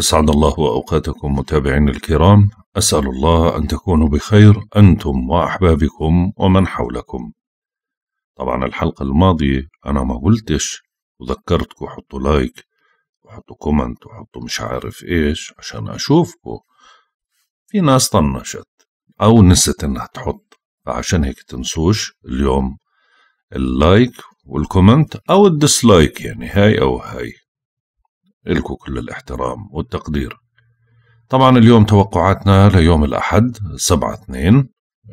أسعد الله أوقاتكم متابعين الكرام أسأل الله أن تكونوا بخير أنتم وأحبابكم ومن حولكم طبعا الحلقة الماضية أنا ما قلتش وذكرتكم حطوا لايك وحطوا كومنت وحطوا مش عارف إيش عشان أشوفكم في ناس طنشت أو نست إنها تحط فعشان هيك تنسوش اليوم اللايك والكومنت أو الديسلايك يعني هاي أو هاي إلكم كل الاحترام والتقدير طبعا اليوم توقعاتنا ليوم الأحد 7 2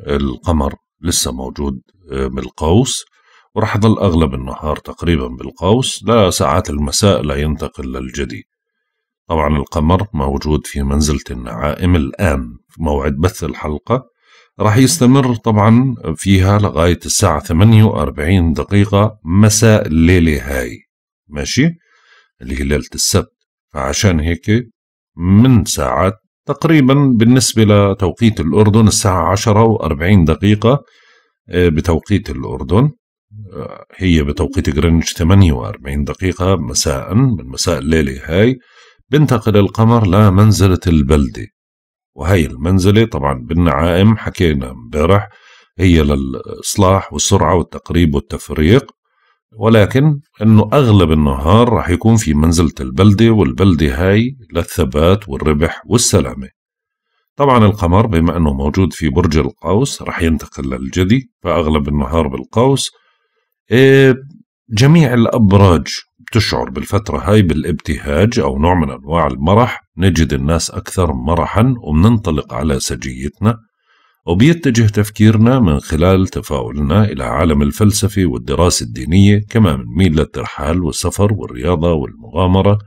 القمر لسه موجود آه، بالقوس ورح يضل أغلب النهار تقريبا بالقوس لا ساعات المساء لا ينتقل للجدي طبعا القمر موجود في منزلة النعائم الآن في موعد بث الحلقة راح يستمر طبعا فيها لغاية الساعة 48 دقيقة مساء الليلة هاي ماشي اللي هي ليلة السبت فعشان هيك من ساعات تقريبا بالنسبة لتوقيت الأردن الساعة عشرة وأربعين دقيقة آه، بتوقيت الأردن آه، هي بتوقيت جرينج 48 دقيقة مساء من مساء الليلة هاي بنتقل القمر لمنزلة البلدة وهي المنزلة طبعا بالنعائم حكينا امبارح هي للإصلاح والسرعة والتقريب والتفريق ولكن انه اغلب النهار رح يكون في منزله البلده والبلده هاي للثبات والربح والسلامه طبعا القمر بما انه موجود في برج القوس رح ينتقل للجدي فاغلب النهار بالقوس إيه جميع الابراج بتشعر بالفترة هاي بالابتهاج أو نوع من أنواع المرح نجد الناس أكثر مرحا وبننطلق على سجيتنا وبيتجه تفكيرنا من خلال تفاؤلنا إلى عالم الفلسفة والدراسة الدينية كما بنميل للترحال والسفر والرياضة والمغامرة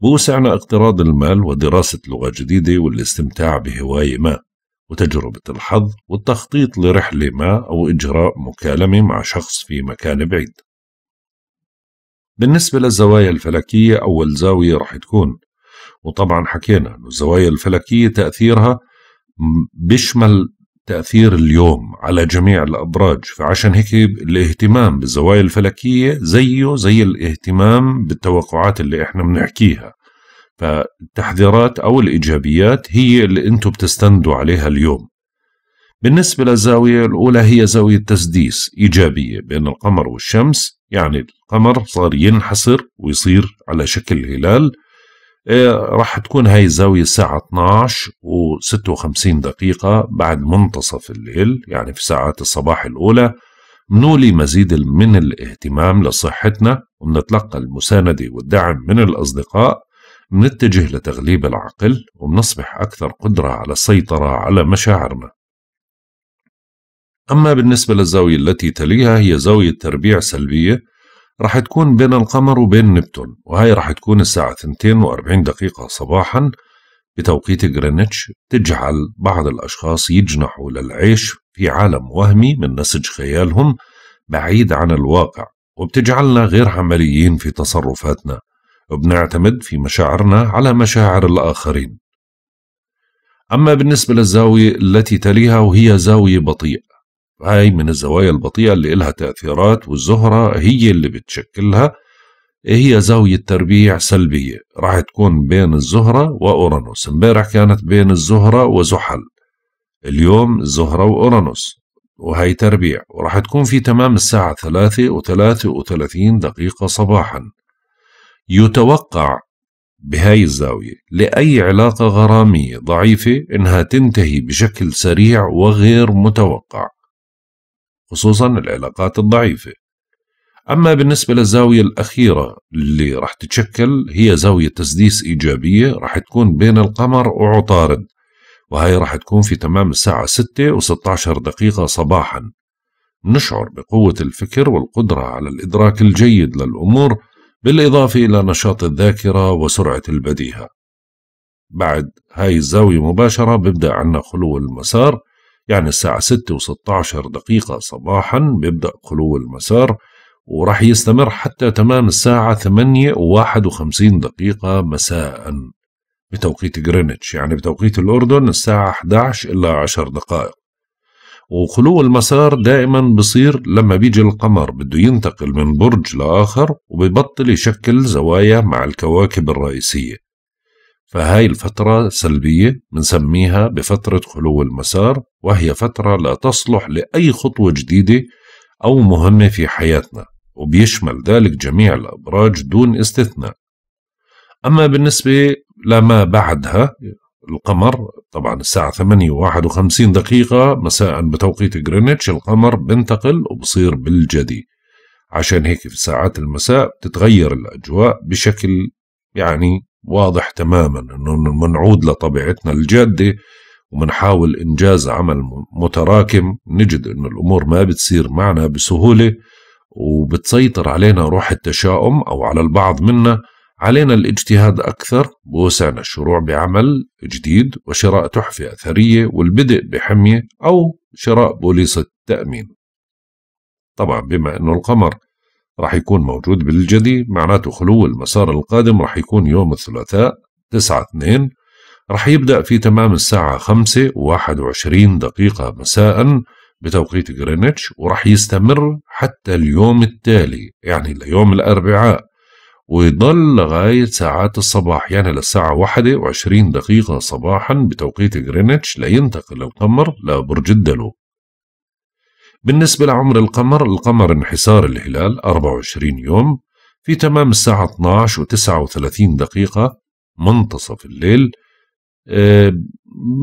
بوسعنا اقتراض المال ودراسة لغة جديدة والاستمتاع بهواية ما وتجربة الحظ والتخطيط لرحلة ما أو إجراء مكالمة مع شخص في مكان بعيد بالنسبة للزوايا الفلكية أول زاوية رح تكون وطبعا حكينا أن الزوايا الفلكية تأثيرها بيشمل تأثير اليوم على جميع الأبراج فعشان هيك الاهتمام بالزوايا الفلكية زيه زي الاهتمام بالتوقعات اللي احنا بنحكيها فالتحذيرات أو الإيجابيات هي اللي أنتم بتستندوا عليها اليوم بالنسبة للزاوية الأولى هي زاوية تسديس إيجابية بين القمر والشمس يعني القمر صار ينحصر ويصير على شكل هلال إيه، راح تكون هاي الزاوية الساعة 12 و56 دقيقة بعد منتصف الليل يعني في ساعات الصباح الأولى منولي مزيد من الاهتمام لصحتنا ومنتلقى المساندة والدعم من الأصدقاء منتجه لتغليب العقل ومنصبح أكثر قدرة على السيطرة على مشاعرنا أما بالنسبة للزاوية التي تليها هي زاوية تربيع سلبية راح تكون بين القمر وبين نبتون وهي راح تكون الساعة 42 دقيقة صباحا بتوقيت غرينتش تجعل بعض الأشخاص يجنحوا للعيش في عالم وهمي من نسج خيالهم بعيد عن الواقع وبتجعلنا غير عمليين في تصرفاتنا وبنعتمد في مشاعرنا على مشاعر الآخرين أما بالنسبة للزاوية التي تليها وهي زاوية بطيئة هاي من الزوايا البطيئة اللي إلها تأثيرات والزهرة هي اللي بتشكلها إيه هي زاوية تربيع سلبية راح تكون بين الزهرة وأورانوس امبارح كانت بين الزهرة وزحل اليوم الزهرة وأورانوس وهي تربيع وراح تكون في تمام الساعة ثلاثة وثلاثة وثلاثين دقيقة صباحا يتوقع بهاي الزاوية لأي علاقة غرامية ضعيفة إنها تنتهي بشكل سريع وغير متوقع خصوصا العلاقات الضعيفة أما بالنسبة للزاوية الأخيرة اللي راح تتشكل هي زاوية تسديس إيجابية راح تكون بين القمر وعطارد وهي راح تكون في تمام الساعة 6 و16 دقيقة صباحا نشعر بقوة الفكر والقدرة على الإدراك الجيد للأمور بالإضافة إلى نشاط الذاكرة وسرعة البديهة بعد هاي الزاوية مباشرة ببدأ عنا خلو المسار يعني الساعة ستة وستة عشر دقيقة صباحا بيبدأ خلو المسار وراح يستمر حتى تمام الساعة ثمانية وواحد وخمسين دقيقة مساء بتوقيت جرينتش يعني بتوقيت الأردن الساعة 11 إلا عشر دقائق وخلو المسار دائما بصير لما بيجي القمر بده ينتقل من برج لآخر وبيبطل يشكل زوايا مع الكواكب الرئيسية فهاي الفترة سلبية بنسميها بفترة خلو المسار وهي فترة لا تصلح لأي خطوة جديدة أو مهمة في حياتنا وبيشمل ذلك جميع الأبراج دون استثناء أما بالنسبة لما بعدها القمر طبعا الساعة 8 و51 دقيقة مساء بتوقيت جرينتش القمر بنتقل وبصير بالجدي عشان هيك في ساعات المساء بتتغير الأجواء بشكل يعني واضح تماما انه منعود لطبيعتنا الجاده وبنحاول انجاز عمل متراكم نجد انه الامور ما بتصير معنا بسهوله وبتسيطر علينا روح التشاؤم او على البعض منا علينا الاجتهاد اكثر بوسعنا الشروع بعمل جديد وشراء تحفه اثريه والبدء بحميه او شراء بوليصه تامين. طبعا بما انه القمر راح يكون موجود بالجدي معناته خلو المسار القادم راح يكون يوم الثلاثاء تسعة اثنين راح يبدأ في تمام الساعة خمسة وواحد وعشرين دقيقة مساء بتوقيت غرينتش وراح يستمر حتى اليوم التالي يعني ليوم الأربعاء ويضل لغاية ساعات الصباح يعني للساعة واحدة وعشرين دقيقة صباحا بتوقيت غرينتش لينتقل القمر لبرج الدلو بالنسبة لعمر القمر القمر انحسار الهلال 24 يوم في تمام الساعة 12 و39 دقيقة منتصف الليل آه،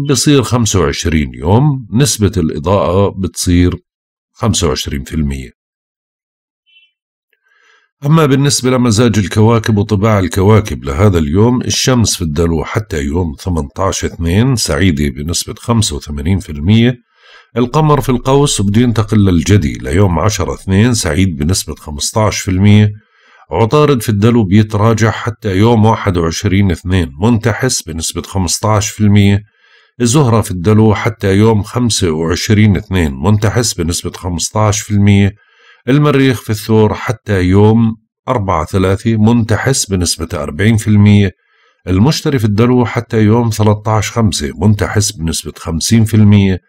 بصير 25 يوم نسبة الإضاءة بتصير 25% أما بالنسبة لمزاج الكواكب وطباع الكواكب لهذا اليوم الشمس في الدلو حتى يوم 18 2 سعيدة بنسبة 85% القمر في القوس ينتقل للجدي ليوم 10 2 سعيد بنسبة 15% عطارد في الدلو بيتراجع حتى يوم 21 2 منتحس بنسبة 15% الزهرة في الدلو حتى يوم 25 2 منتحس بنسبة 15% المريخ في الثور حتى يوم 4 3 منتحس بنسبة 40% المشتري في الدلو حتى يوم 13 5 منتحس بنسبة المية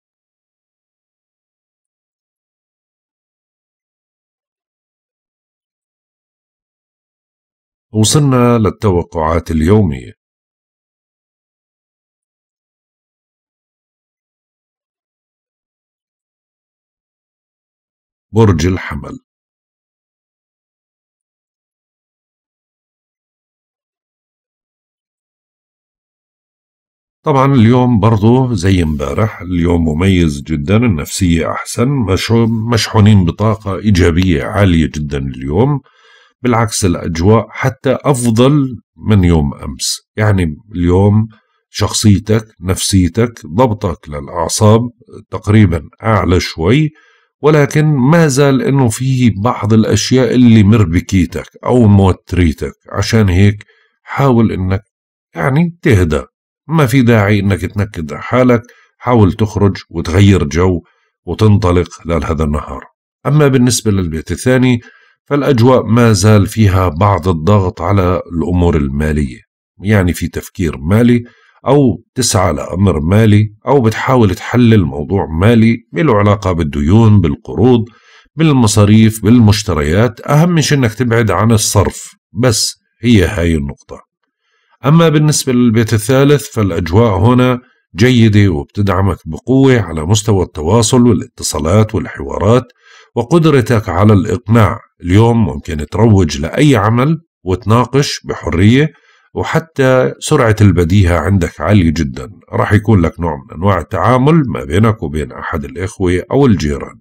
وصلنا للتوقعات اليومية برج الحمل طبعا اليوم برضو زي امبارح اليوم مميز جدا النفسية أحسن مشحونين بطاقة إيجابية عالية جدا اليوم بالعكس الأجواء حتى أفضل من يوم أمس يعني اليوم شخصيتك نفسيتك ضبطك للأعصاب تقريبا أعلى شوي ولكن ما زال انه في بعض الاشياء اللي مربكيتك او موتريتك عشان هيك حاول انك يعني تهدى ما في داعي انك تنكد حالك حاول تخرج وتغير جو وتنطلق لهذا النهار اما بالنسبه للبيت الثاني فالأجواء ما زال فيها بعض الضغط على الأمور المالية يعني في تفكير مالي أو تسعى لأمر مالي أو بتحاول تحلل موضوع مالي له علاقة بالديون بالقروض بالمصاريف بالمشتريات أهم شيء أنك تبعد عن الصرف بس هي هاي النقطة أما بالنسبة للبيت الثالث فالأجواء هنا جيدة وبتدعمك بقوة على مستوى التواصل والاتصالات والحوارات وقدرتك على الإقناع اليوم ممكن تروج لأي عمل وتناقش بحرية وحتى سرعة البديهة عندك عالية جدا راح يكون لك نوع من أنواع التعامل ما بينك وبين أحد الإخوة أو الجيران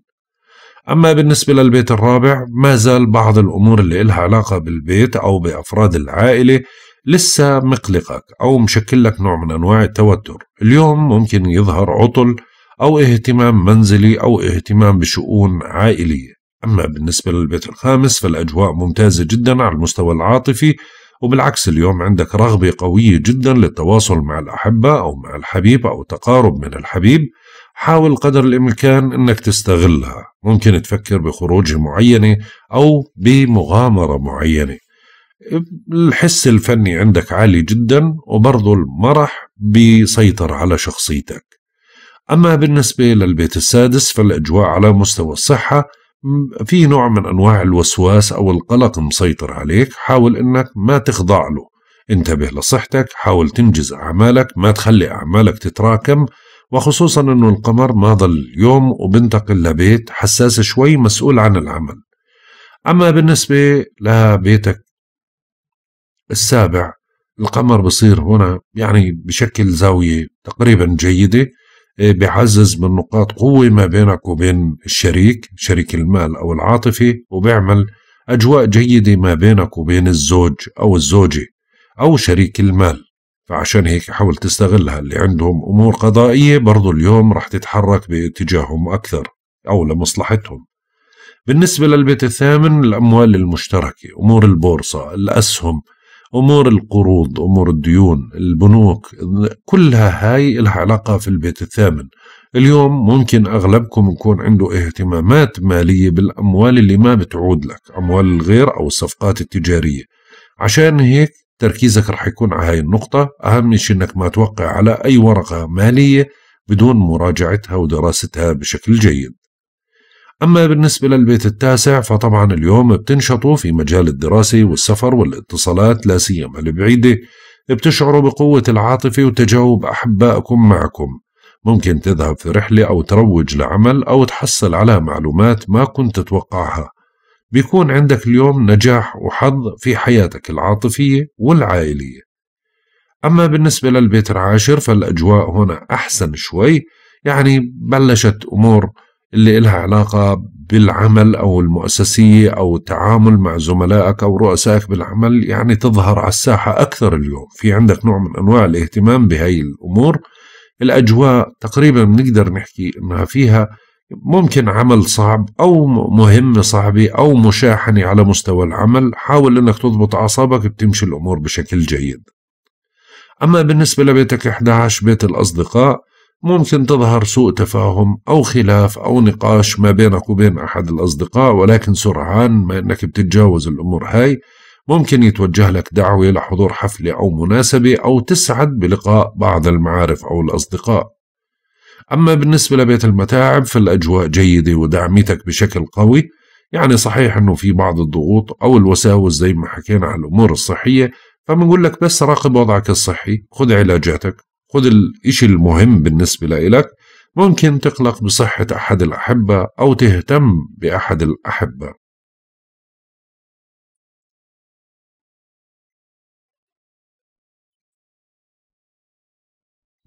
أما بالنسبة للبيت الرابع ما زال بعض الأمور اللي إلها علاقة بالبيت أو بأفراد العائلة لسه مقلقك أو مشكل لك نوع من أنواع التوتر اليوم ممكن يظهر عطل أو اهتمام منزلي أو اهتمام بشؤون عائلية أما بالنسبة للبيت الخامس فالأجواء ممتازة جدا على المستوى العاطفي وبالعكس اليوم عندك رغبة قوية جدا للتواصل مع الأحبة أو مع الحبيب أو تقارب من الحبيب حاول قدر الإمكان أنك تستغلها ممكن تفكر بخروج معينة أو بمغامرة معينة الحس الفني عندك عالي جدا وبرضه المرح بيسيطر على شخصيتك أما بالنسبة للبيت السادس فالإجواء على مستوى الصحة في نوع من أنواع الوسواس أو القلق مسيطر عليك حاول أنك ما تخضع له انتبه لصحتك حاول تنجز أعمالك ما تخلي أعمالك تتراكم وخصوصا أنه القمر ما ضل يوم وبنتقل لبيت حساس شوي مسؤول عن العمل أما بالنسبة لبيتك السابع القمر بصير هنا يعني بشكل زاوية تقريبا جيدة إيه، بيعزز من نقاط قوة ما بينك وبين الشريك شريك المال أو العاطفة وبيعمل أجواء جيدة ما بينك وبين الزوج أو الزوجة أو شريك المال فعشان هيك حاول تستغلها اللي عندهم أمور قضائية برضو اليوم رح تتحرك باتجاههم أكثر أو لمصلحتهم بالنسبة للبيت الثامن الأموال المشتركة أمور البورصة الأسهم امور القروض امور الديون البنوك كلها هاي لها علاقه في البيت الثامن اليوم ممكن اغلبكم يكون عنده اهتمامات ماليه بالاموال اللي ما بتعود لك اموال الغير او الصفقات التجاريه عشان هيك تركيزك رح يكون على هاي النقطة أهم شيء أنك ما توقع على أي ورقة مالية بدون مراجعتها ودراستها بشكل جيد أما بالنسبة للبيت التاسع فطبعا اليوم بتنشطوا في مجال الدراسة والسفر والاتصالات لا سيما البعيدة بتشعروا بقوة العاطفة وتجاوب أحبائكم معكم ممكن تذهب في رحلة أو تروج لعمل أو تحصل على معلومات ما كنت تتوقعها بيكون عندك اليوم نجاح وحظ في حياتك العاطفية والعائلية أما بالنسبة للبيت العاشر فالأجواء هنا أحسن شوي يعني بلشت أمور اللي إلها علاقة بالعمل أو المؤسسية أو التعامل مع زملائك أو رؤسائك بالعمل يعني تظهر على الساحة أكثر اليوم في عندك نوع من أنواع الاهتمام بهاي الأمور الأجواء تقريبا بنقدر نحكي أنها فيها ممكن عمل صعب أو مهمة صعبة أو مشاحنة على مستوى العمل حاول أنك تضبط أعصابك بتمشي الأمور بشكل جيد أما بالنسبة لبيتك 11 بيت الأصدقاء ممكن تظهر سوء تفاهم أو خلاف أو نقاش ما بينك وبين أحد الأصدقاء ولكن سرعان ما أنك بتتجاوز الأمور هاي ممكن يتوجه لك دعوة لحضور حفلة أو مناسبة أو تسعد بلقاء بعض المعارف أو الأصدقاء أما بالنسبة لبيت المتاعب فالأجواء جيدة ودعمتك بشكل قوي يعني صحيح أنه في بعض الضغوط أو الوساوس زي ما حكينا على الأمور الصحية فبنقول لك بس راقب وضعك الصحي خذ علاجاتك خذ الإشي المهم بالنسبة لإلك ممكن تقلق بصحة أحد الأحبة أو تهتم بأحد الأحبة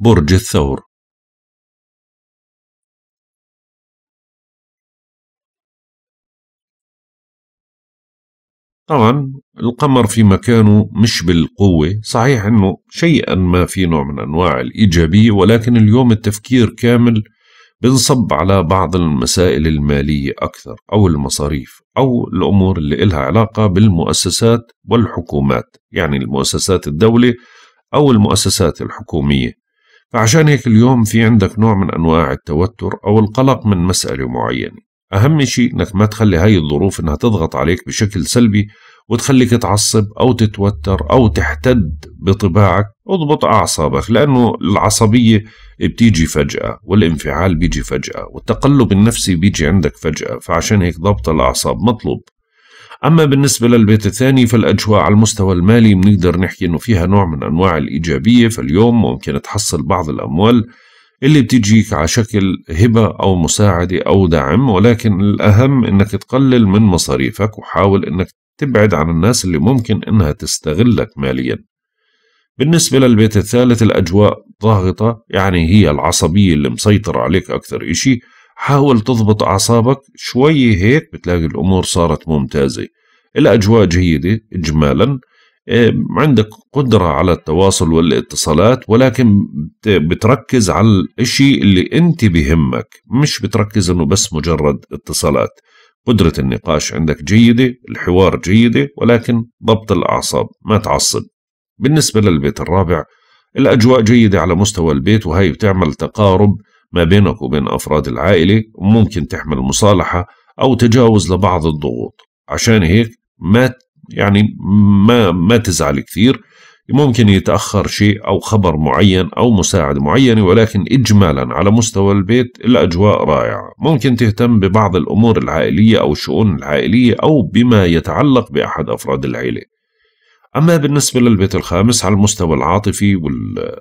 برج الثور طبعا القمر في مكانه مش بالقوة صحيح أنه شيئا ما في نوع من أنواع الإيجابية ولكن اليوم التفكير كامل بنصب على بعض المسائل المالية أكثر أو المصاريف أو الأمور اللي إلها علاقة بالمؤسسات والحكومات يعني المؤسسات الدولة أو المؤسسات الحكومية فعشان هيك اليوم في عندك نوع من أنواع التوتر أو القلق من مسألة معينة أهم شيء أنك ما تخلي هاي الظروف أنها تضغط عليك بشكل سلبي وتخليك تعصب أو تتوتر أو تحتد بطباعك اضبط أعصابك لأنه العصبية بتيجي فجأة والانفعال بيجي فجأة والتقلب النفسي بيجي عندك فجأة فعشان هيك ضبط الأعصاب مطلوب أما بالنسبة للبيت الثاني فالأجواء على المستوى المالي بنقدر نحكي إنه فيها نوع من أنواع الإيجابية فاليوم ممكن تحصل بعض الأموال اللي بتجيك على شكل هبة أو مساعدة أو دعم ولكن الأهم إنك تقلل من مصاريفك وحاول إنك تبعد عن الناس اللي ممكن إنها تستغلك ماليا بالنسبة للبيت الثالث الأجواء ضاغطة يعني هي العصبية اللي مسيطرة عليك أكثر إشي حاول تضبط أعصابك شوي هيك بتلاقي الأمور صارت ممتازة الأجواء جيدة إجمالاً إيه، عندك قدرة على التواصل والاتصالات ولكن بتركز على الإشي اللي انت بهمك مش بتركز انه بس مجرد اتصالات قدرة النقاش عندك جيدة الحوار جيدة ولكن ضبط الأعصاب ما تعصب بالنسبة للبيت الرابع الأجواء جيدة على مستوى البيت وهي بتعمل تقارب ما بينك وبين أفراد العائلة وممكن تحمل مصالحة أو تجاوز لبعض الضغوط عشان هيك ما يعني ما ما تزعل كثير ممكن يتأخر شيء أو خبر معين أو مساعد معين ولكن إجمالا على مستوى البيت الأجواء رائعة ممكن تهتم ببعض الأمور العائلية أو الشؤون العائلية أو بما يتعلق بأحد أفراد العائلة أما بالنسبة للبيت الخامس على المستوى العاطفي وال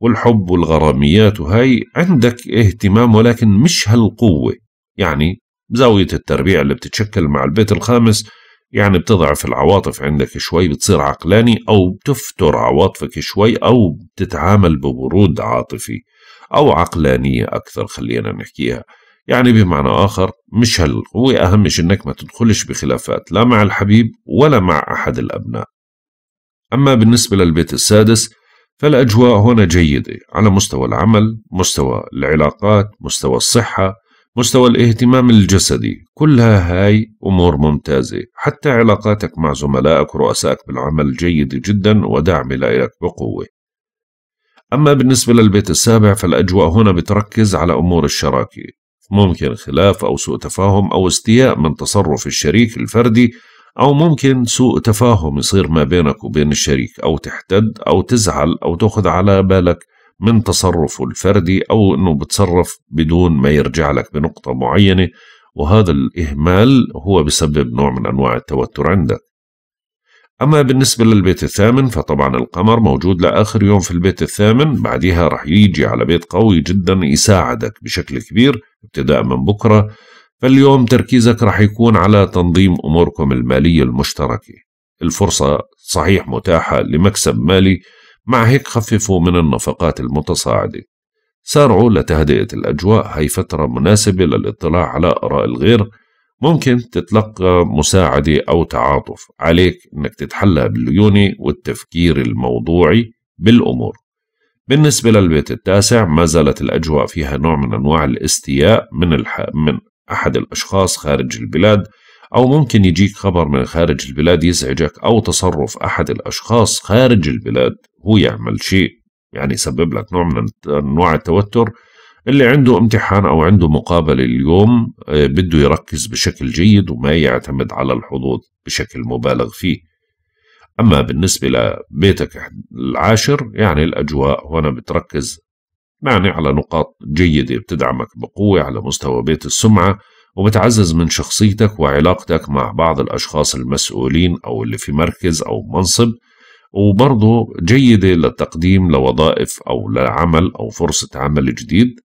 والحب والغراميات وهي عندك اهتمام ولكن مش هالقوة يعني زاوية التربيع اللي بتتشكل مع البيت الخامس يعني بتضعف العواطف عندك شوي بتصير عقلاني أو بتفتر عواطفك شوي أو بتتعامل ببرود عاطفي أو عقلانية أكثر خلينا نحكيها يعني بمعنى آخر مش هل هو أهم شيء أنك ما تدخلش بخلافات لا مع الحبيب ولا مع أحد الأبناء أما بالنسبة للبيت السادس فالأجواء هنا جيدة على مستوى العمل مستوى العلاقات مستوى الصحة مستوى الاهتمام الجسدي كلها هاي أمور ممتازة حتى علاقاتك مع زملائك ورؤسائك بالعمل جيدة جدا ودعم لك بقوة أما بالنسبة للبيت السابع فالأجواء هنا بتركز على أمور الشراكة ممكن خلاف أو سوء تفاهم أو استياء من تصرف الشريك الفردي أو ممكن سوء تفاهم يصير ما بينك وبين الشريك أو تحتد أو تزعل أو تأخذ على بالك من تصرفه الفردي أو أنه بتصرف بدون ما يرجع لك بنقطة معينة وهذا الإهمال هو بسبب نوع من أنواع التوتر عندك أما بالنسبة للبيت الثامن فطبعا القمر موجود لآخر يوم في البيت الثامن بعدها رح يجي على بيت قوي جدا يساعدك بشكل كبير ابتداء من بكرة فاليوم تركيزك رح يكون على تنظيم أموركم المالية المشتركة الفرصة صحيح متاحة لمكسب مالي مع هيك خففوا من النفقات المتصاعدة سارعوا لتهدئة الأجواء هي فترة مناسبة للاطلاع على آراء الغير ممكن تتلقى مساعدة أو تعاطف عليك أنك تتحلى بالليونة والتفكير الموضوعي بالأمور بالنسبة للبيت التاسع ما زالت الأجواء فيها نوع من أنواع الاستياء من, الح... من أحد الأشخاص خارج البلاد أو ممكن يجيك خبر من خارج البلاد يزعجك أو تصرف أحد الأشخاص خارج البلاد هو يعمل شيء يعني يسبب لك نوع من انواع التوتر اللي عنده امتحان او عنده مقابله اليوم آه، بده يركز بشكل جيد وما يعتمد على الحظوظ بشكل مبالغ فيه. اما بالنسبه لبيتك العاشر يعني الاجواء هنا بتركز يعني على نقاط جيده بتدعمك بقوه على مستوى بيت السمعه وبتعزز من شخصيتك وعلاقتك مع بعض الاشخاص المسؤولين او اللي في مركز او منصب وبرضه جيدة للتقديم لوظائف أو لعمل أو فرصة عمل جديد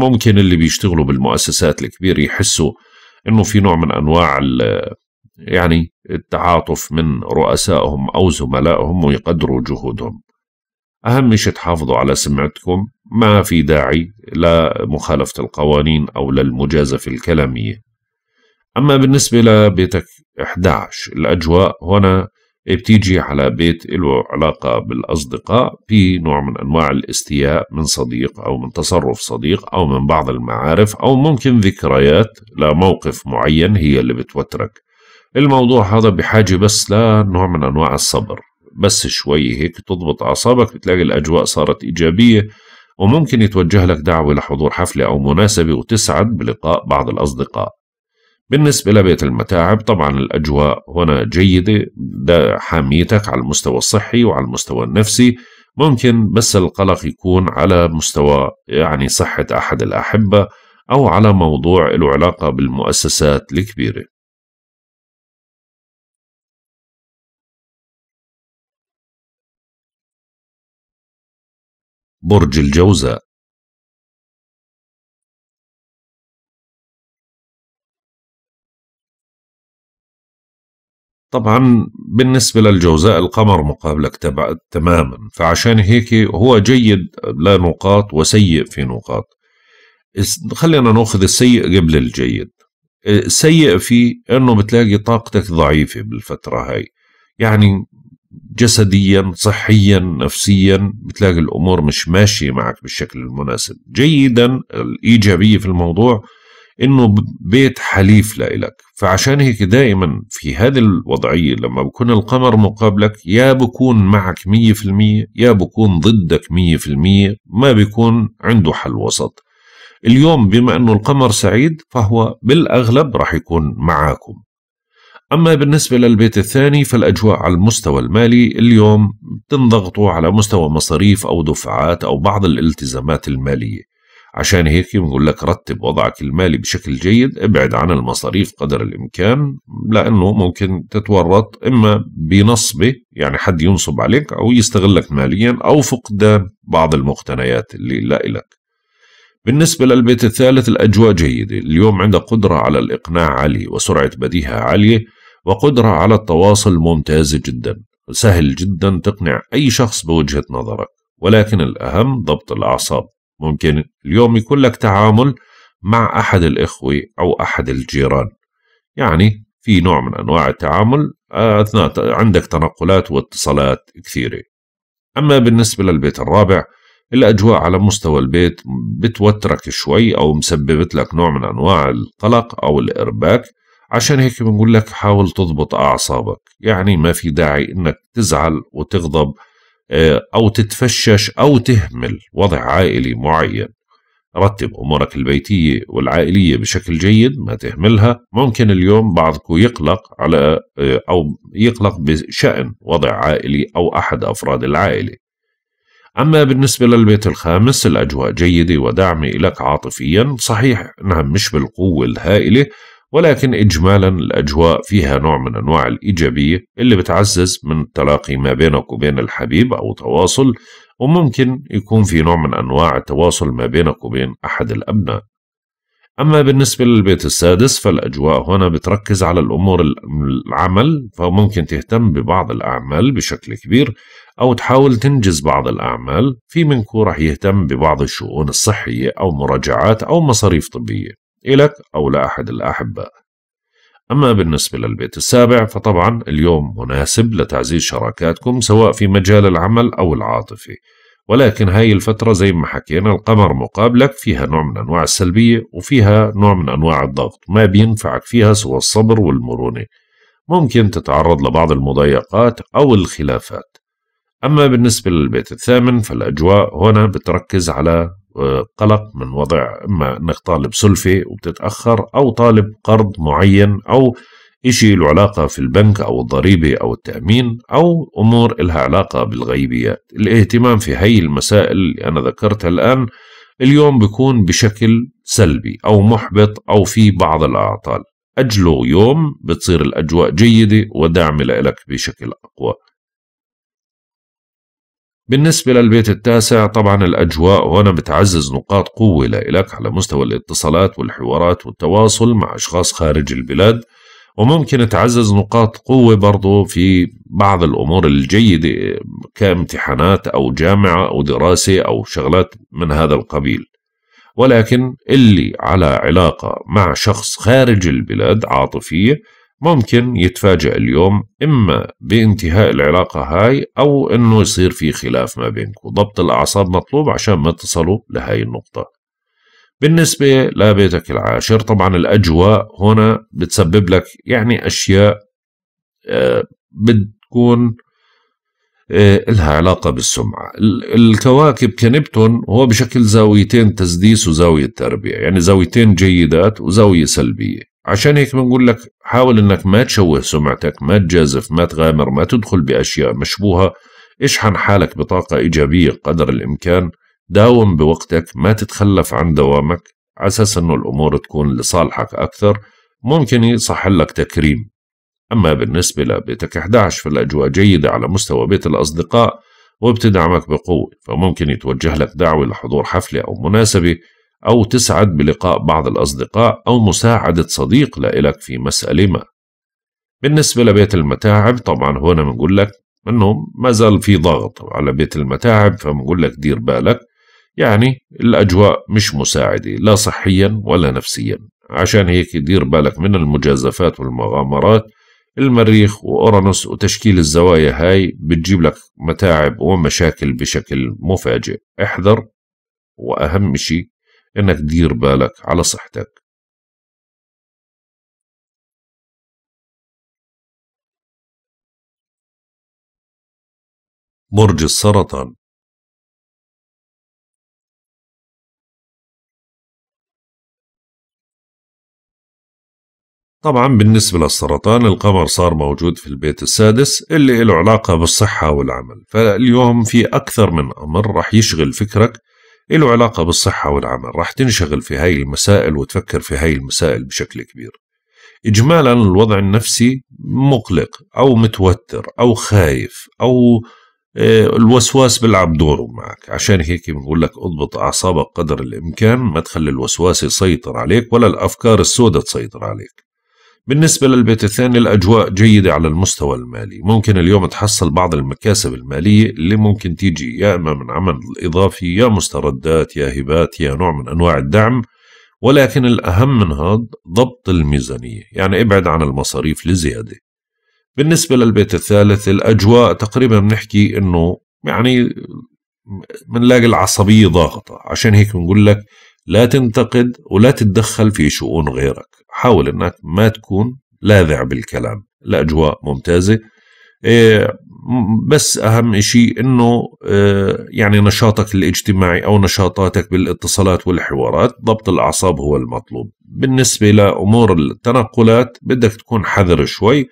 ممكن اللي بيشتغلوا بالمؤسسات الكبيرة يحسوا انه في نوع من انواع يعني التعاطف من رؤسائهم او زملائهم ويقدروا جهودهم اهم شيء تحافظوا على سمعتكم ما في داعي لمخالفة القوانين او للمجازفة الكلامية اما بالنسبة لبيتك 11 الاجواء هنا بتيجي على بيت له علاقة بالأصدقاء في نوع من أنواع الاستياء من صديق أو من تصرف صديق أو من بعض المعارف أو ممكن ذكريات لموقف معين هي اللي بتوترك الموضوع هذا بحاجة بس لنوع من أنواع الصبر بس شوي هيك تضبط أعصابك بتلاقي الأجواء صارت إيجابية وممكن يتوجه لك دعوة لحضور حفلة أو مناسبة وتسعد بلقاء بعض الأصدقاء بالنسبة لبيت المتاعب طبعا الأجواء هنا جيدة ده حاميتك على المستوى الصحي وعلى المستوى النفسي ممكن بس القلق يكون على مستوى يعني صحة أحد الأحبة أو على موضوع له علاقة بالمؤسسات الكبيرة برج الجوزاء طبعا بالنسبة للجوزاء القمر مقابلك تبع تماما فعشان هيك هو جيد لا نقاط وسيء في نقاط خلينا ناخذ السيء قبل الجيد سيء فيه انه بتلاقي طاقتك ضعيفة بالفترة هاي يعني جسديا صحيا نفسيا بتلاقي الامور مش ماشية معك بالشكل المناسب جيدا الايجابية في الموضوع انه بيت حليف لإلك فعشان هيك دائما في هذه الوضعية لما بكون القمر مقابلك يا بكون معك مية في المية يا بكون ضدك مية في المية ما بيكون عنده حل وسط اليوم بما أنه القمر سعيد فهو بالأغلب راح يكون معاكم أما بالنسبة للبيت الثاني فالأجواء على المستوى المالي اليوم تنضغطوا على مستوى مصاريف أو دفعات أو بعض الالتزامات المالية عشان هيك بنقول لك رتب وضعك المالي بشكل جيد ابعد عن المصاريف قدر الإمكان لأنه ممكن تتورط إما بنصبة يعني حد ينصب عليك أو يستغلك ماليا أو فقدان بعض المقتنيات اللي لا لك بالنسبة للبيت الثالث الأجواء جيدة اليوم عندك قدرة على الإقناع عالية وسرعة بديهة عالية وقدرة على التواصل ممتازة جدا سهل جدا تقنع أي شخص بوجهة نظرك ولكن الأهم ضبط الأعصاب ممكن اليوم يكون لك تعامل مع أحد الإخوة أو أحد الجيران يعني في نوع من أنواع التعامل آه، أثناء عندك تنقلات واتصالات كثيرة أما بالنسبة للبيت الرابع الأجواء على مستوى البيت بتوترك شوي أو مسببت لك نوع من أنواع القلق أو الإرباك عشان هيك بنقول لك حاول تضبط أعصابك يعني ما في داعي إنك تزعل وتغضب آه، أو تتفشش أو تهمل وضع عائلي معين رتب أمورك البيتية والعائلية بشكل جيد ما تهملها ممكن اليوم بعضكم يقلق على آه، أو يقلق بشأن وضع عائلي أو أحد أفراد العائلة أما بالنسبة للبيت الخامس الأجواء جيدة ودعمة لك عاطفيا صحيح أنها نعم، مش بالقوة الهائلة ولكن إجمالا الأجواء فيها نوع من أنواع الإيجابية اللي بتعزز من التلاقي ما بينك وبين الحبيب أو تواصل وممكن يكون في نوع من أنواع التواصل ما بينك وبين أحد الأبناء أما بالنسبة للبيت السادس فالأجواء هنا بتركز على الأمور العمل فممكن تهتم ببعض الأعمال بشكل كبير أو تحاول تنجز بعض الأعمال في منكو رح يهتم ببعض الشؤون الصحية أو مراجعات أو مصاريف طبية إلك أو لأحد الأحباء أما بالنسبة للبيت السابع فطبعا اليوم مناسب لتعزيز شراكاتكم سواء في مجال العمل أو العاطفي ولكن هاي الفترة زي ما حكينا القمر مقابلك فيها نوع من أنواع السلبية وفيها نوع من أنواع الضغط ما بينفعك فيها سوى الصبر والمرونة ممكن تتعرض لبعض المضايقات أو الخلافات أما بالنسبة للبيت الثامن فالأجواء هنا بتركز على قلق من وضع اما انك طالب سلفه وبتتاخر او طالب قرض معين او شيء له علاقة في البنك أو الضريبة أو التأمين أو أمور إلها علاقة بالغيبيات الاهتمام في هي المسائل اللي أنا ذكرتها الآن اليوم بيكون بشكل سلبي أو محبط أو في بعض الأعطال أجله يوم بتصير الأجواء جيدة وداعمة لك بشكل أقوى بالنسبة للبيت التاسع طبعا الأجواء هنا بتعزز نقاط قوة لإلك على مستوى الاتصالات والحوارات والتواصل مع أشخاص خارج البلاد وممكن تعزز نقاط قوة برضو في بعض الأمور الجيدة كامتحانات أو جامعة أو دراسة أو شغلات من هذا القبيل ولكن اللي على علاقة مع شخص خارج البلاد عاطفية ممكن يتفاجئ اليوم إما بانتهاء العلاقة هاي أو إنه يصير في خلاف ما بينكم ضبط الأعصاب مطلوب عشان ما تصلوا لهاي النقطة بالنسبة لبيتك العاشر طبعا الأجواء هنا بتسبب لك يعني أشياء آه، بتكون إلها آه، علاقة بالسمعة الكواكب كنبتون هو بشكل زاويتين تسديس وزاوية تربية يعني زاويتين جيدات وزاوية سلبية عشان هيك بنقول لك حاول انك ما تشوه سمعتك ما تجازف ما تغامر ما تدخل باشياء مشبوهه اشحن حالك بطاقه ايجابيه قدر الامكان داوم بوقتك ما تتخلف عن دوامك على اساس انه الامور تكون لصالحك اكثر ممكن يصح لك تكريم اما بالنسبه لبيتك 11 فالاجواء جيده على مستوى بيت الاصدقاء وبتدعمك بقوه فممكن يتوجه لك دعوه لحضور حفله او مناسبه أو تسعد بلقاء بعض الأصدقاء أو مساعدة صديق لإلك في مسألة ما بالنسبة لبيت المتاعب طبعا هنا بنقول لك انه ما زال في ضغط على بيت المتاعب فبنقول لك دير بالك يعني الاجواء مش مساعده لا صحيا ولا نفسيا عشان هيك دير بالك من المجازفات والمغامرات المريخ واورانوس وتشكيل الزوايا هاي بتجيب لك متاعب ومشاكل بشكل مفاجئ احذر واهم شيء إنك تدير بالك على صحتك برج السرطان طبعا بالنسبة للسرطان القمر صار موجود في البيت السادس اللي له علاقة بالصحة والعمل فاليوم في أكثر من أمر رح يشغل فكرك له علاقة بالصحة والعمل راح تنشغل في هاي المسائل وتفكر في هاي المسائل بشكل كبير إجمالا الوضع النفسي مقلق أو متوتر أو خايف أو آه، الوسواس بيلعب دوره معك عشان هيك بنقول لك اضبط أعصابك قدر الإمكان ما تخلي الوسواس يسيطر عليك ولا الأفكار السوداء تسيطر عليك بالنسبة للبيت الثاني الأجواء جيدة على المستوى المالي ممكن اليوم تحصل بعض المكاسب المالية اللي ممكن تيجي يا إما من عمل إضافي يا مستردات يا هبات يا نوع من أنواع الدعم ولكن الأهم من هذا ضبط الميزانية يعني ابعد عن المصاريف لزيادة بالنسبة للبيت الثالث الأجواء تقريبا بنحكي أنه يعني بنلاقي العصبية ضاغطة عشان هيك بنقول لك لا تنتقد ولا تتدخل في شؤون غيرك حاول انك ما تكون لاذع بالكلام الاجواء ممتازه إيه، بس اهم شيء انه آه، يعني نشاطك الاجتماعي او نشاطاتك بالاتصالات والحوارات ضبط الاعصاب هو المطلوب بالنسبه لامور التنقلات بدك تكون حذر شوي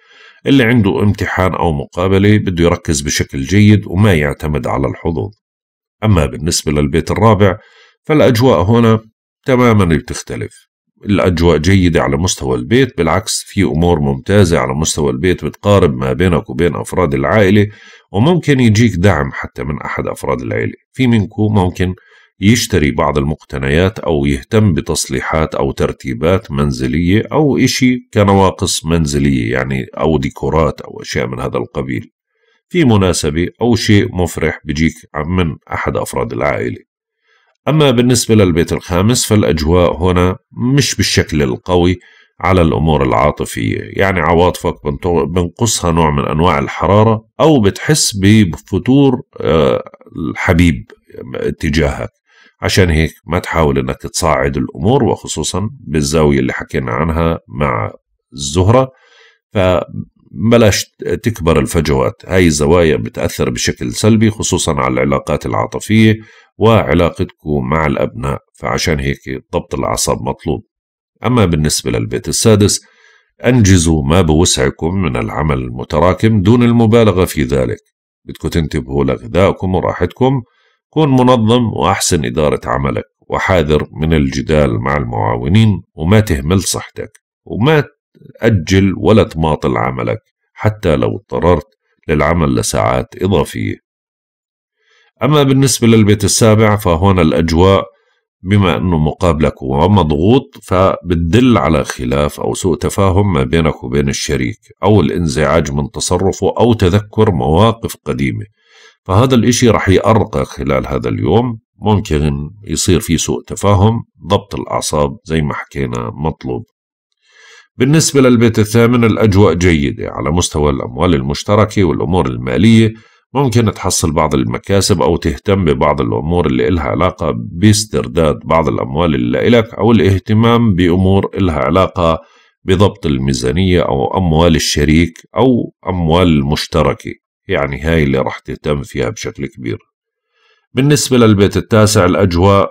اللي عنده امتحان او مقابله بده يركز بشكل جيد وما يعتمد على الحظوظ اما بالنسبه للبيت الرابع فالاجواء هنا تماما بتختلف الأجواء جيدة على مستوى البيت بالعكس في أمور ممتازة على مستوى البيت بتقارب ما بينك وبين أفراد العائلة وممكن يجيك دعم حتى من أحد أفراد العائلة في منكم ممكن يشتري بعض المقتنيات أو يهتم بتصليحات أو ترتيبات منزلية أو إشي كنواقص منزلية يعني أو ديكورات أو أشياء من هذا القبيل في مناسبة أو شيء مفرح بيجيك من أحد أفراد العائلة أما بالنسبة للبيت الخامس فالأجواء هنا مش بالشكل القوي على الأمور العاطفية يعني عواطفك بنقصها نوع من أنواع الحرارة أو بتحس بفتور آه، الحبيب اتجاهك عشان هيك ما تحاول أنك تصاعد الأمور وخصوصا بالزاوية اللي حكينا عنها مع الزهرة فبلاش تكبر الفجوات هاي الزوايا بتأثر بشكل سلبي خصوصا على العلاقات العاطفية وعلاقتكم مع الأبناء فعشان هيك ضبط الأعصاب مطلوب أما بالنسبة للبيت السادس أنجزوا ما بوسعكم من العمل المتراكم دون المبالغة في ذلك بدكم تنتبهوا لغذائكم وراحتكم كن منظم وأحسن إدارة عملك وحاذر من الجدال مع المعاونين وما تهمل صحتك وما تأجل ولا تماطل عملك حتى لو اضطررت للعمل لساعات إضافية أما بالنسبة للبيت السابع فهون الأجواء بما أنه مقابلك ومضغوط فبتدل على خلاف أو سوء تفاهم ما بينك وبين الشريك أو الانزعاج من تصرفه أو تذكر مواقف قديمة فهذا الإشي رح يأرقى خلال هذا اليوم ممكن يصير في سوء تفاهم ضبط الأعصاب زي ما حكينا مطلوب بالنسبة للبيت الثامن الأجواء جيدة على مستوى الأموال المشتركة والأمور المالية ممكن تحصل بعض المكاسب أو تهتم ببعض الأمور اللي إلها علاقة باسترداد بعض الأموال اللي إلك أو الاهتمام بأمور إلها علاقة بضبط الميزانية أو أموال الشريك أو أموال المشتركة يعني هاي اللي راح تهتم فيها بشكل كبير بالنسبة للبيت التاسع الأجواء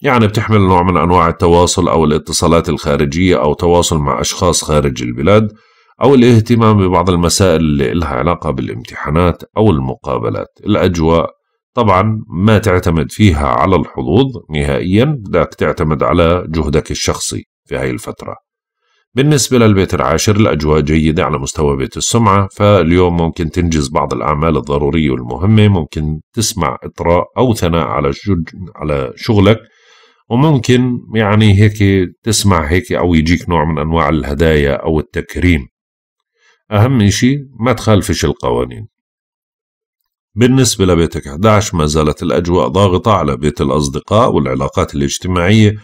يعني بتحمل نوع من أنواع التواصل أو الاتصالات الخارجية أو تواصل مع أشخاص خارج البلاد أو الاهتمام ببعض المسائل اللي إلها علاقة بالامتحانات أو المقابلات الأجواء طبعا ما تعتمد فيها على الحظوظ نهائيا بدك تعتمد على جهدك الشخصي في هاي الفترة بالنسبة للبيت العاشر الأجواء جيدة على مستوى بيت السمعة فاليوم ممكن تنجز بعض الأعمال الضرورية والمهمة ممكن تسمع إطراء أو ثناء على على شغلك وممكن يعني هيك تسمع هيك أو يجيك نوع من أنواع الهدايا أو التكريم أهم إشي ما تخالفش القوانين بالنسبة لبيتك 11 ما زالت الأجواء ضاغطة على بيت الأصدقاء والعلاقات الاجتماعية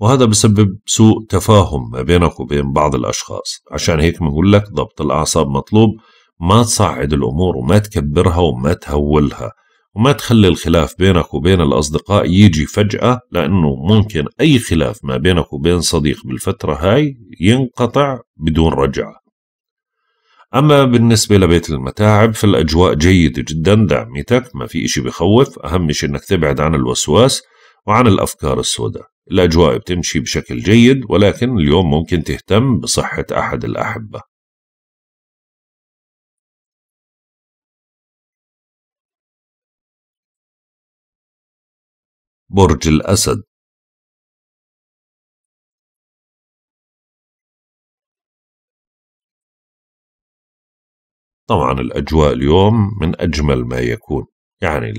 وهذا بسبب سوء تفاهم ما بينك وبين بعض الأشخاص عشان هيك بنقول لك ضبط الأعصاب مطلوب ما تصعد الأمور وما تكبرها وما تهولها وما تخلي الخلاف بينك وبين الأصدقاء يجي فجأة لأنه ممكن أي خلاف ما بينك وبين صديق بالفترة هاي ينقطع بدون رجعة أما بالنسبة لبيت المتاعب فالأجواء جيدة جدا دعمتك ما في إشي بخوف أهم شيء أنك تبعد عن الوسواس وعن الأفكار السوداء الأجواء بتمشي بشكل جيد ولكن اليوم ممكن تهتم بصحة أحد الأحبة برج الأسد طبعا الأجواء اليوم من أجمل ما يكون يعني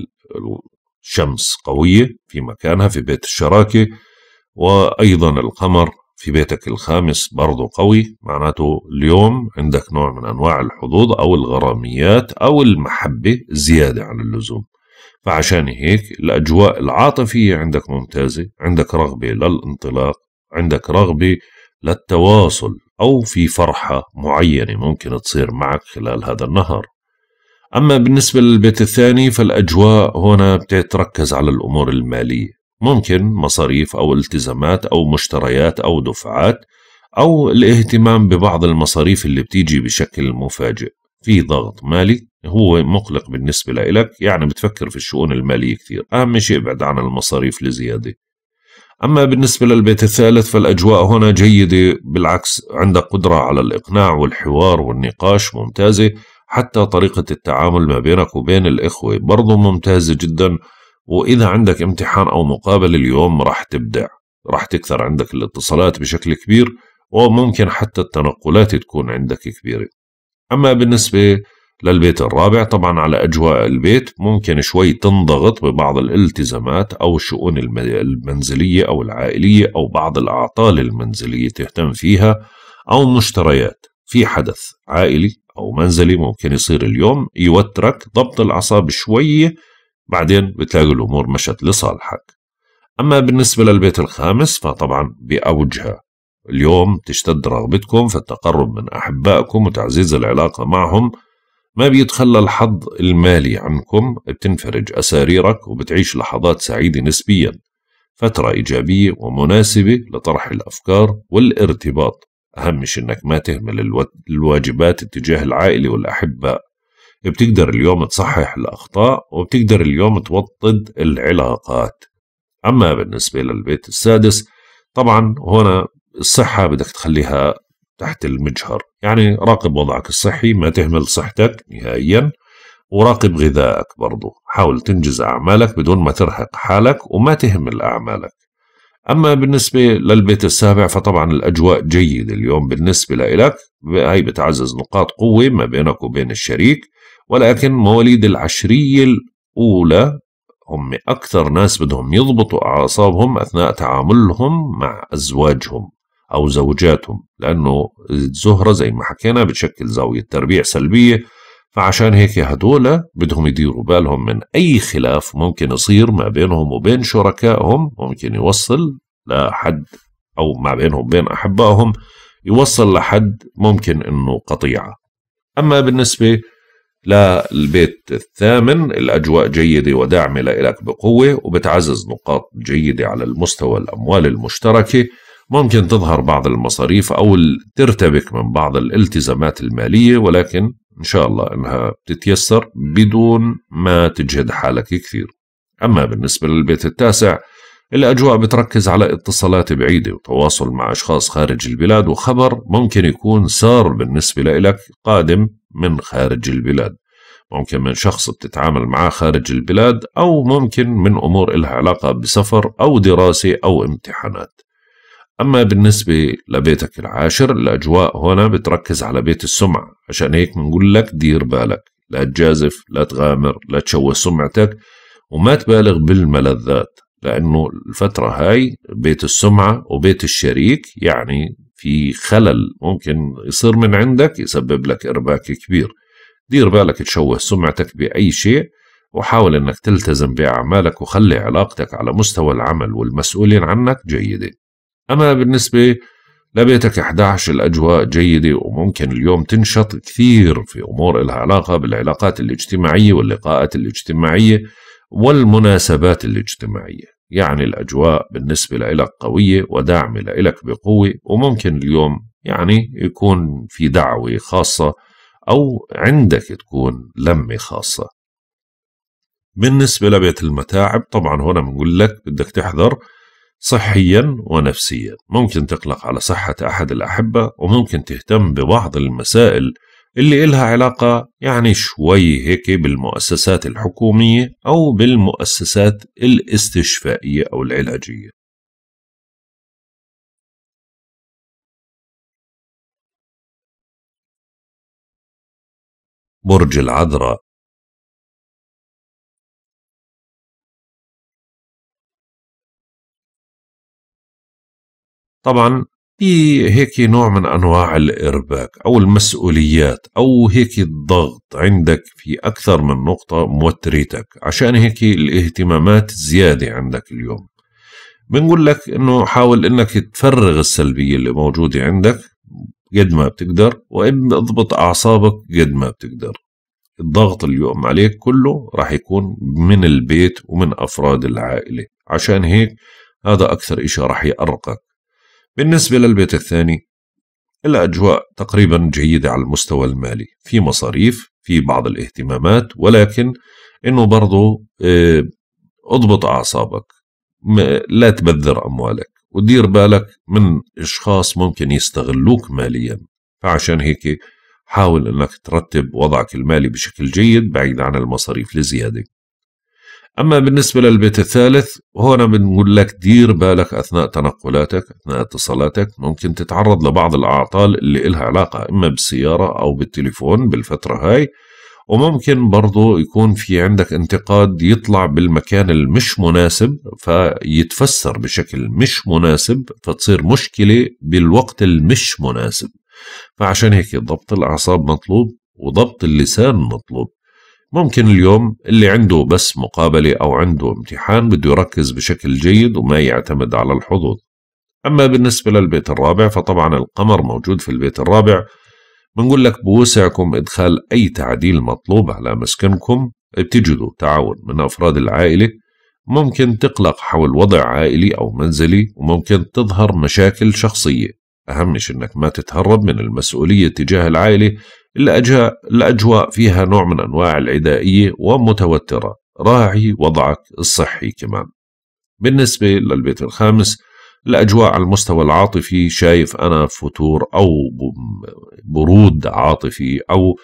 الشمس قوية في مكانها في بيت الشراكة وأيضا القمر في بيتك الخامس برضه قوي معناته اليوم عندك نوع من أنواع الحظوظ أو الغراميات أو المحبة زيادة عن اللزوم فعشان هيك الأجواء العاطفية عندك ممتازة عندك رغبة للانطلاق عندك رغبة للتواصل أو في فرحة معينة ممكن تصير معك خلال هذا النهار أما بالنسبة للبيت الثاني فالأجواء هنا بتتركز على الأمور المالية ممكن مصاريف أو التزامات أو مشتريات أو دفعات أو الاهتمام ببعض المصاريف اللي بتيجي بشكل مفاجئ في ضغط مالي هو مقلق بالنسبة لإلك يعني بتفكر في الشؤون المالية كثير أهم شيء ابعد عن المصاريف لزيادة أما بالنسبة للبيت الثالث فالأجواء هنا جيدة بالعكس عندك قدرة على الإقناع والحوار والنقاش ممتازة حتى طريقة التعامل ما بينك وبين الإخوة برضو ممتازة جدا وإذا عندك امتحان أو مقابلة اليوم راح تبدع راح تكثر عندك الاتصالات بشكل كبير وممكن حتى التنقلات تكون عندك كبيرة أما بالنسبة للبيت الرابع طبعا على أجواء البيت ممكن شوي تنضغط ببعض الالتزامات أو الشؤون المنزلية أو العائلية أو بعض الأعطال المنزلية تهتم فيها أو مشتريات في حدث عائلي أو منزلي ممكن يصير اليوم يوترك ضبط الأعصاب شوية بعدين بتلاقي الأمور مشت لصالحك أما بالنسبة للبيت الخامس فطبعا بأوجها اليوم تشتد رغبتكم في التقرب من أحبائكم وتعزيز العلاقة معهم ما بيتخلى الحظ المالي عنكم بتنفرج أساريرك وبتعيش لحظات سعيدة نسبيا فترة إيجابية ومناسبة لطرح الأفكار والارتباط أهم شيء إنك ما تهمل الواجبات اتجاه العائلة والأحباء بتقدر اليوم تصحح الأخطاء وبتقدر اليوم توطد العلاقات أما بالنسبة للبيت السادس طبعا هنا الصحة بدك تخليها تحت المجهر يعني راقب وضعك الصحي ما تهمل صحتك نهائيا وراقب غذائك برضو حاول تنجز أعمالك بدون ما ترهق حالك وما تهمل أعمالك أما بالنسبة للبيت السابع فطبعا الأجواء جيدة اليوم بالنسبة لإلك هاي بتعزز نقاط قوة ما بينك وبين الشريك ولكن مواليد العشرية الأولى هم أكثر ناس بدهم يضبطوا أعصابهم أثناء تعاملهم مع أزواجهم أو زوجاتهم لأنه الزهرة زي ما حكينا بتشكل زاوية تربيع سلبية فعشان هيك هدول بدهم يديروا بالهم من أي خلاف ممكن يصير ما بينهم وبين شركائهم ممكن يوصل لحد أو ما بينهم وبين أحبائهم يوصل لحد ممكن أنه قطيعة أما بالنسبة للبيت الثامن الأجواء جيدة وداعمة لإلك بقوة وبتعزز نقاط جيدة على المستوى الأموال المشتركة ممكن تظهر بعض المصاريف أو ترتبك من بعض الالتزامات المالية ولكن إن شاء الله إنها بتتيسر بدون ما تجهد حالك كثير أما بالنسبة للبيت التاسع الأجواء بتركز على اتصالات بعيدة وتواصل مع أشخاص خارج البلاد وخبر ممكن يكون سار بالنسبة لإلك قادم من خارج البلاد ممكن من شخص بتتعامل معه خارج البلاد أو ممكن من أمور إلها علاقة بسفر أو دراسة أو امتحانات أما بالنسبة لبيتك العاشر الأجواء هنا بتركز على بيت السمعة عشان هيك بنقول لك دير بالك لا تجازف لا تغامر لا تشوه سمعتك وما تبالغ بالملذات لأنه الفترة هاي بيت السمعة وبيت الشريك يعني في خلل ممكن يصير من عندك يسبب لك إرباك كبير دير بالك تشوه سمعتك بأي شيء وحاول أنك تلتزم بأعمالك وخلي علاقتك على مستوى العمل والمسؤولين عنك جيده أما بالنسبة لبيتك 11 الأجواء جيدة وممكن اليوم تنشط كثير في أمور إلها علاقة بالعلاقات الاجتماعية واللقاءات الاجتماعية والمناسبات الاجتماعية يعني الأجواء بالنسبة لإلك قوية وداعمة لإلك بقوة وممكن اليوم يعني يكون في دعوة خاصة أو عندك تكون لمة خاصة بالنسبة لبيت المتاعب طبعا هنا بنقول لك بدك تحذر صحيا ونفسيا ممكن تقلق على صحة أحد الأحبة وممكن تهتم ببعض المسائل اللي إلها علاقة يعني شوي هيك بالمؤسسات الحكومية أو بالمؤسسات الاستشفائية أو العلاجية برج العذراء طبعا في هيك نوع من انواع الارباك او المسؤوليات او هيك الضغط عندك في اكثر من نقطه موترتك عشان هيك الاهتمامات زياده عندك اليوم بنقول لك انه حاول انك تفرغ السلبيه اللي موجوده عندك قد ما بتقدر وان اضبط اعصابك قد ما بتقدر الضغط اليوم عليك كله راح يكون من البيت ومن افراد العائله عشان هيك هذا اكثر اشي راح يأرقك بالنسبة للبيت الثاني الأجواء تقريبا جيدة على المستوى المالي في مصاريف في بعض الاهتمامات ولكن أنه برضو آه، اضبط أعصابك لا تبذر أموالك ودير بالك من أشخاص ممكن يستغلوك ماليا فعشان هيك حاول أنك ترتب وضعك المالي بشكل جيد بعيد عن المصاريف لزياده أما بالنسبة للبيت الثالث هنا بنقول لك دير بالك أثناء تنقلاتك أثناء اتصالاتك ممكن تتعرض لبعض الأعطال اللي إلها علاقة إما بالسيارة أو بالتليفون بالفترة هاي وممكن برضه يكون في عندك انتقاد يطلع بالمكان المش مناسب فيتفسر بشكل مش مناسب فتصير مشكلة بالوقت المش مناسب فعشان هيك ضبط الأعصاب مطلوب وضبط اللسان مطلوب ممكن اليوم اللي عنده بس مقابلة أو عنده امتحان بده يركز بشكل جيد وما يعتمد على الحظوظ أما بالنسبة للبيت الرابع فطبعا القمر موجود في البيت الرابع بنقول لك بوسعكم إدخال أي تعديل مطلوب على مسكنكم بتجدوا تعاون من أفراد العائلة ممكن تقلق حول وضع عائلي أو منزلي وممكن تظهر مشاكل شخصية أهم أنك ما تتهرب من المسؤولية تجاه العائلة الأجواء, الأجواء فيها نوع من أنواع العدائية ومتوترة راعي وضعك الصحي كمان بالنسبة للبيت الخامس الأجواء على المستوى العاطفي شايف أنا فتور أو برود عاطفي أو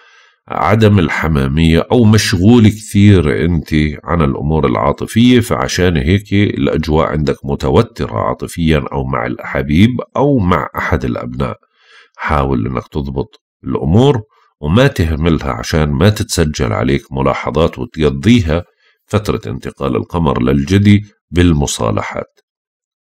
عدم الحمامية أو مشغول كثير أنت عن الأمور العاطفية فعشان هيك الأجواء عندك متوترة عاطفيا أو مع الحبيب أو مع أحد الأبناء حاول أنك تضبط الأمور وما تهملها عشان ما تتسجل عليك ملاحظات وتقضيها فترة انتقال القمر للجدي بالمصالحات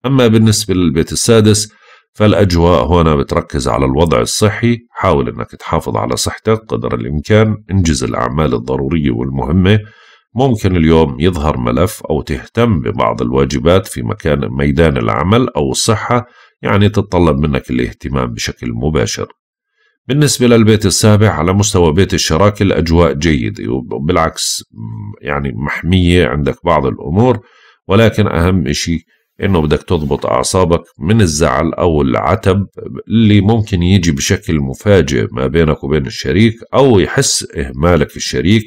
أما بالنسبة للبيت السادس فالأجواء هنا بتركز على الوضع الصحي حاول أنك تحافظ على صحتك قدر الإمكان انجز الأعمال الضرورية والمهمة ممكن اليوم يظهر ملف أو تهتم ببعض الواجبات في مكان ميدان العمل أو الصحة يعني تتطلب منك الاهتمام بشكل مباشر بالنسبة للبيت السابع على مستوى بيت الشراكة الأجواء جيدة وبالعكس يعني محمية عندك بعض الأمور ولكن أهم إشي إنه بدك تضبط أعصابك من الزعل أو العتب اللي ممكن يجي بشكل مفاجئ ما بينك وبين الشريك أو يحس إهمالك الشريك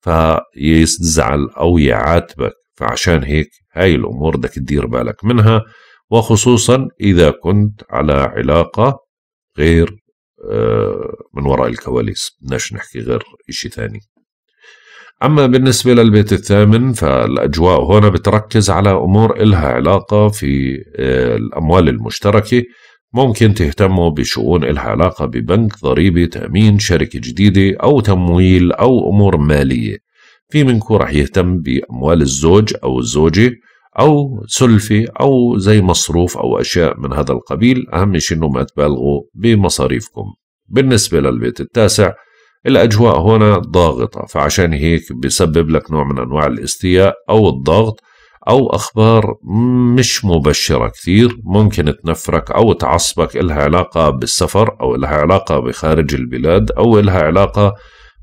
فيزعل أو يعاتبك فعشان هيك هاي الأمور بدك تدير بالك منها وخصوصا إذا كنت على علاقة غير آه، من وراء الكواليس بدناش نحكي غير إشي ثاني أما بالنسبة للبيت الثامن فالأجواء هنا بتركز على أمور إلها علاقة في آه، الأموال المشتركة ممكن تهتموا بشؤون إلها علاقة ببنك ضريبة تأمين شركة جديدة أو تمويل أو أمور مالية في منكم رح يهتم بأموال الزوج أو الزوجة أو سلفة أو زي مصروف أو أشياء من هذا القبيل أهم شيء أنه ما تبالغوا بمصاريفكم بالنسبة للبيت التاسع الأجواء هنا ضاغطة فعشان هيك بسبب لك نوع من أنواع الاستياء أو الضغط أو أخبار مش مبشرة كثير ممكن تنفرك أو تعصبك إلها علاقة بالسفر أو إلها علاقة بخارج البلاد أو إلها علاقة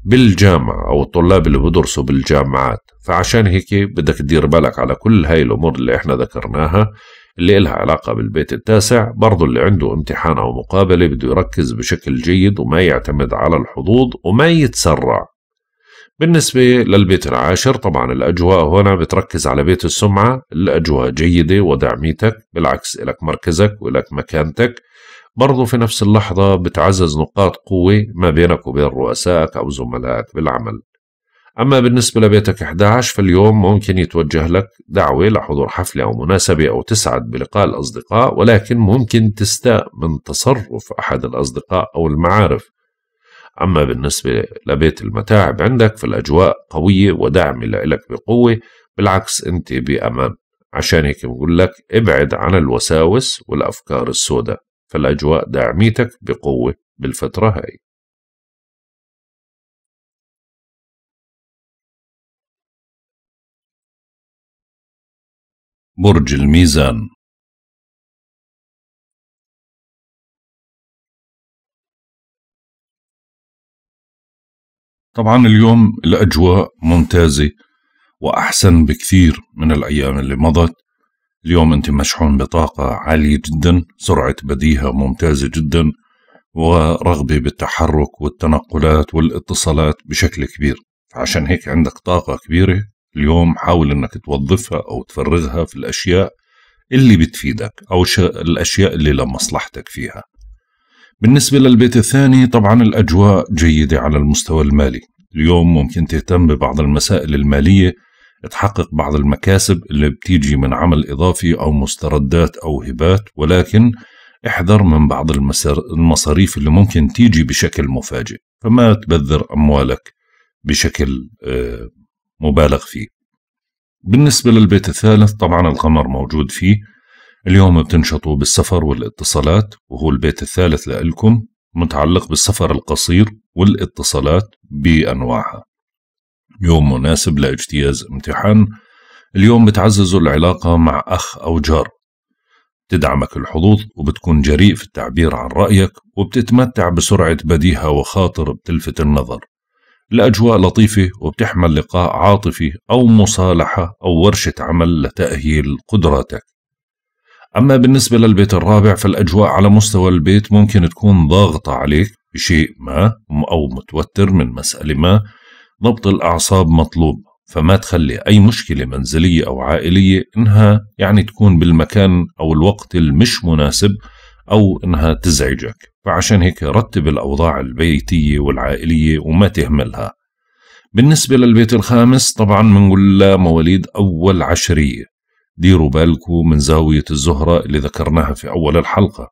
بالجامعة أو الطلاب اللي بدرسوا بالجامعات فعشان هيك بدك تدير بالك على كل هاي الأمور اللي إحنا ذكرناها اللي إلها علاقة بالبيت التاسع برضو اللي عنده امتحان أو مقابلة بده يركز بشكل جيد وما يعتمد على الحظوظ وما يتسرع بالنسبة للبيت العاشر طبعا الأجواء هنا بتركز على بيت السمعة الأجواء جيدة ودعميتك بالعكس إلك مركزك وإلك مكانتك برضو في نفس اللحظة بتعزز نقاط قوة ما بينك وبين رؤسائك أو زملائك بالعمل أما بالنسبة لبيتك 11 فاليوم ممكن يتوجه لك دعوة لحضور حفلة أو مناسبة أو تسعد بلقاء الأصدقاء ولكن ممكن تستاء من تصرف أحد الأصدقاء أو المعارف أما بالنسبة لبيت المتاعب عندك فالأجواء قوية ودعم لك بقوة بالعكس أنت بأمان عشان هيك بقول لك ابعد عن الوساوس والأفكار السوداء فالأجواء داعميتك بقوة بالفترة هاي برج الميزان طبعا اليوم الأجواء ممتازة وأحسن بكثير من الأيام اللي مضت اليوم انت مشحون بطاقه عاليه جدا سرعه بديهه ممتازه جدا ورغبه بالتحرك والتنقلات والاتصالات بشكل كبير فعشان هيك عندك طاقه كبيره اليوم حاول انك توظفها او تفرغها في الاشياء اللي بتفيدك او الاشياء اللي لمصلحتك فيها بالنسبة للبيت الثاني طبعا الأجواء جيدة على المستوى المالي اليوم ممكن تهتم ببعض المسائل المالية تحقق بعض المكاسب اللي بتيجي من عمل إضافي أو مستردات أو هبات ولكن احذر من بعض المصاريف اللي ممكن تيجي بشكل مفاجئ فما تبذر أموالك بشكل آه، مبالغ فيه بالنسبة للبيت الثالث طبعا القمر موجود فيه اليوم بتنشطوا بالسفر والاتصالات وهو البيت الثالث لإلكم متعلق بالسفر القصير والاتصالات بأنواعها يوم مناسب لاجتياز امتحان اليوم بتعزز العلاقة مع أخ أو جار تدعمك الحظوظ وبتكون جريء في التعبير عن رأيك وبتتمتع بسرعة بديهة وخاطر بتلفت النظر الأجواء لطيفة وبتحمل لقاء عاطفي أو مصالحة أو ورشة عمل لتأهيل قدراتك أما بالنسبة للبيت الرابع فالأجواء على مستوى البيت ممكن تكون ضاغطة عليك بشيء ما أو متوتر من مسألة ما ضبط الأعصاب مطلوب فما تخلي أي مشكلة منزلية أو عائلية إنها يعني تكون بالمكان أو الوقت المش مناسب أو إنها تزعجك فعشان هيك رتب الأوضاع البيتية والعائلية وما تهملها بالنسبة للبيت الخامس طبعا بنقول مواليد أول عشرية ديروا بالكم من زاوية الزهرة اللي ذكرناها في أول الحلقة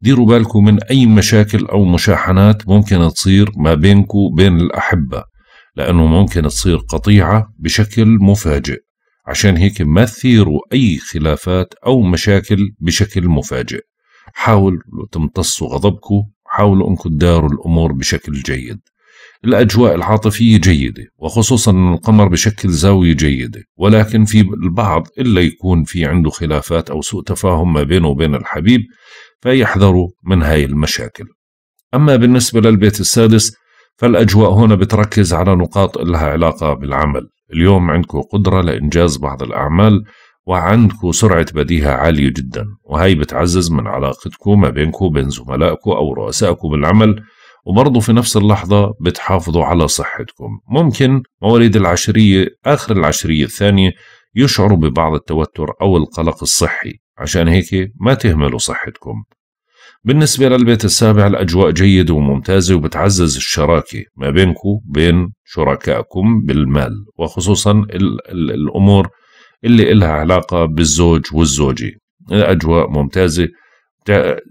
ديروا بالكم من أي مشاكل أو مشاحنات ممكن تصير ما بينكم وبين الأحبة لأنه ممكن تصير قطيعة بشكل مفاجئ عشان هيك ما تثيروا أي خلافات أو مشاكل بشكل مفاجئ حاولوا تمتصوا غضبكم حاولوا أنكم تداروا الأمور بشكل جيد الأجواء العاطفية جيدة وخصوصا القمر بشكل زاوية جيدة ولكن في البعض إلا يكون في عنده خلافات أو سوء تفاهم ما بينه وبين الحبيب فيحذروا من هاي المشاكل أما بالنسبة للبيت السادس فالأجواء هنا بتركز على نقاط لها علاقة بالعمل اليوم عندكم قدرة لإنجاز بعض الأعمال وعندكم سرعة بديهة عالية جدا وهي بتعزز من علاقتكم ما بينكم وبين زملائكم أو رؤسائكم بالعمل وبرضه في نفس اللحظة بتحافظوا على صحتكم ممكن مواليد العشرية آخر العشرية الثانية يشعروا ببعض التوتر أو القلق الصحي عشان هيك ما تهملوا صحتكم بالنسبة للبيت السابع الأجواء جيدة وممتازة وبتعزز الشراكة ما بينكم وبين شركائكم بالمال وخصوصا الـ الـ الأمور اللي إلها علاقة بالزوج والزوجة الأجواء ممتازة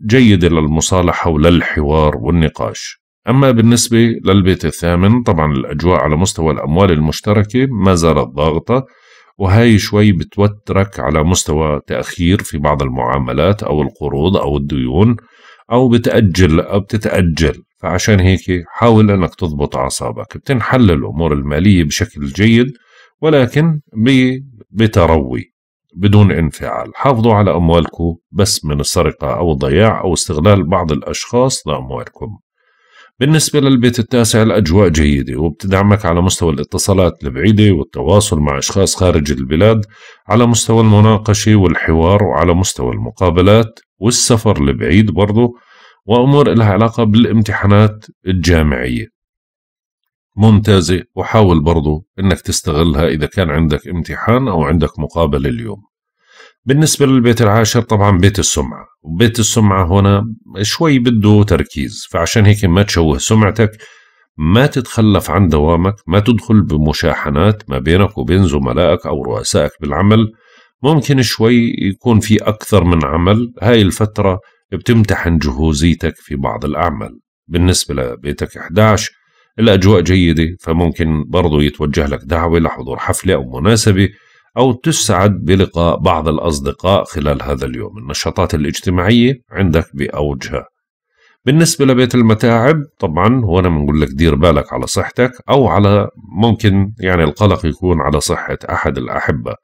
جيدة للمصالحة وللحوار والنقاش أما بالنسبة للبيت الثامن طبعا الأجواء على مستوى الأموال المشتركة ما زالت ضاغطة وهي شوي بتوترك على مستوى تأخير في بعض المعاملات أو القروض أو الديون أو بتأجل أو بتتأجل فعشان هيك حاول أنك تضبط أعصابك بتنحل الأمور المالية بشكل جيد ولكن بتروي بدون انفعال حافظوا على أموالكم بس من السرقة أو الضياع أو استغلال بعض الأشخاص لأموالكم بالنسبة للبيت التاسع الأجواء جيدة وبتدعمك على مستوى الاتصالات البعيدة والتواصل مع أشخاص خارج البلاد على مستوى المناقشة والحوار وعلى مستوى المقابلات والسفر لبعيد برضه وأمور لها علاقة بالامتحانات الجامعية ممتازة وحاول برضو أنك تستغلها إذا كان عندك امتحان أو عندك مقابلة اليوم بالنسبة للبيت العاشر طبعا بيت السمعة وبيت السمعة هنا شوي بده تركيز فعشان هيك ما تشوه سمعتك ما تتخلف عن دوامك ما تدخل بمشاحنات ما بينك وبين زملائك أو رؤسائك بالعمل ممكن شوي يكون في أكثر من عمل هاي الفترة بتمتحن جهوزيتك في بعض الأعمال بالنسبة لبيتك 11 الأجواء جيدة فممكن برضو يتوجه لك دعوة لحضور حفلة أو مناسبة أو تسعد بلقاء بعض الأصدقاء خلال هذا اليوم النشاطات الاجتماعية عندك بأوجها بالنسبة لبيت المتاعب طبعا أنا بنقول لك دير بالك على صحتك أو على ممكن يعني القلق يكون على صحة أحد الأحبة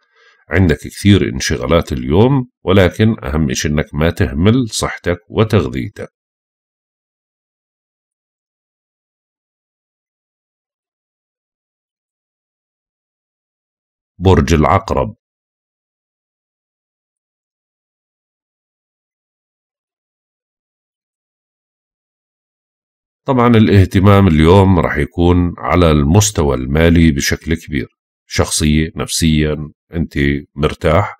عندك كثير انشغالات اليوم ولكن أهم شيء إنك ما تهمل صحتك وتغذيتك برج العقرب طبعا الاهتمام اليوم رح يكون على المستوى المالي بشكل كبير شخصيه نفسيا انت مرتاح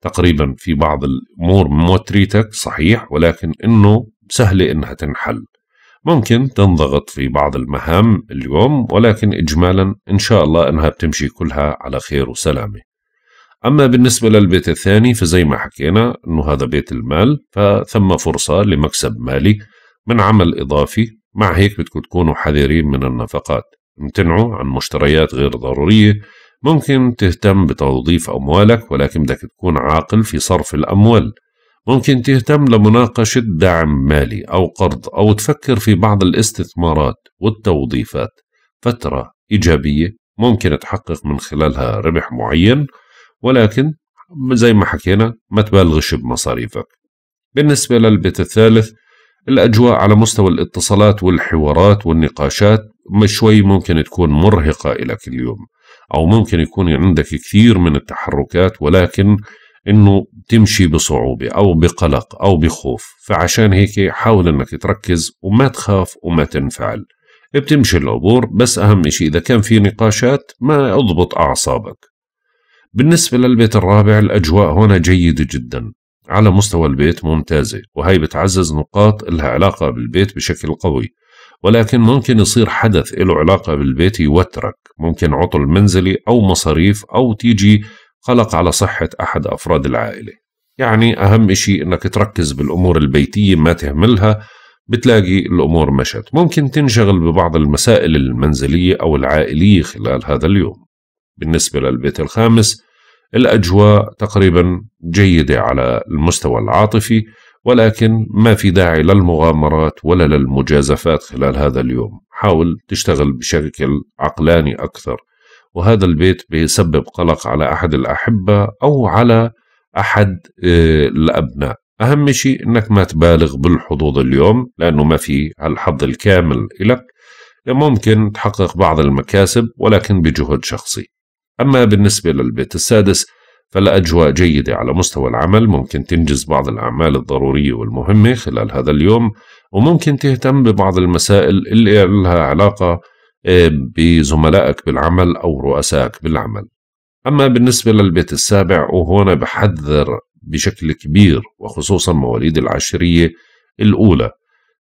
تقريبا في بعض الامور موتريتك صحيح ولكن انه سهله انها تنحل ممكن تنضغط في بعض المهام اليوم ولكن اجمالا ان شاء الله انها بتمشي كلها على خير وسلامه أما بالنسبة للبيت الثاني فزي ما حكينا أنه هذا بيت المال فثم فرصة لمكسب مالي من عمل إضافي مع هيك بدكم تكونوا حذرين من النفقات امتنعوا عن مشتريات غير ضرورية ممكن تهتم بتوظيف أموالك ولكن بدك تكون عاقل في صرف الأموال ممكن تهتم لمناقشة دعم مالي أو قرض أو تفكر في بعض الاستثمارات والتوظيفات فترة إيجابية ممكن تحقق من خلالها ربح معين ولكن زي ما حكينا ما تبالغش بمصاريفك بالنسبة للبيت الثالث الأجواء على مستوى الاتصالات والحوارات والنقاشات شوي ممكن تكون مرهقة لك اليوم أو ممكن يكون عندك كثير من التحركات ولكن انه تمشي بصعوبه او بقلق او بخوف فعشان هيك حاول انك تركز وما تخاف وما تنفعل بتمشي الامور بس اهم شيء اذا كان في نقاشات ما اضبط اعصابك بالنسبة للبيت الرابع الأجواء هنا جيدة جدا على مستوى البيت ممتازة وهي بتعزز نقاط لها علاقة بالبيت بشكل قوي ولكن ممكن يصير حدث له علاقة بالبيت يوترك ممكن عطل منزلي أو مصاريف أو تيجي قلق على صحة أحد أفراد العائلة يعني أهم إشي إنك تركز بالأمور البيتية ما تهملها بتلاقي الأمور مشت ممكن تنشغل ببعض المسائل المنزلية أو العائلية خلال هذا اليوم بالنسبة للبيت الخامس الأجواء تقريبا جيدة على المستوى العاطفي ولكن ما في داعي للمغامرات ولا للمجازفات خلال هذا اليوم حاول تشتغل بشكل عقلاني أكثر وهذا البيت بيسبب قلق على أحد الأحبة أو على أحد آه، الأبناء أهم شيء أنك ما تبالغ بالحظوظ اليوم لأنه ما في الحظ الكامل لك ممكن تحقق بعض المكاسب ولكن بجهد شخصي أما بالنسبة للبيت السادس فالأجواء جيدة على مستوى العمل ممكن تنجز بعض الأعمال الضرورية والمهمة خلال هذا اليوم وممكن تهتم ببعض المسائل اللي لها علاقة آه، بزملائك بالعمل أو رؤسائك بالعمل أما بالنسبة للبيت السابع وهنا بحذر بشكل كبير وخصوصا مواليد العشرية الأولى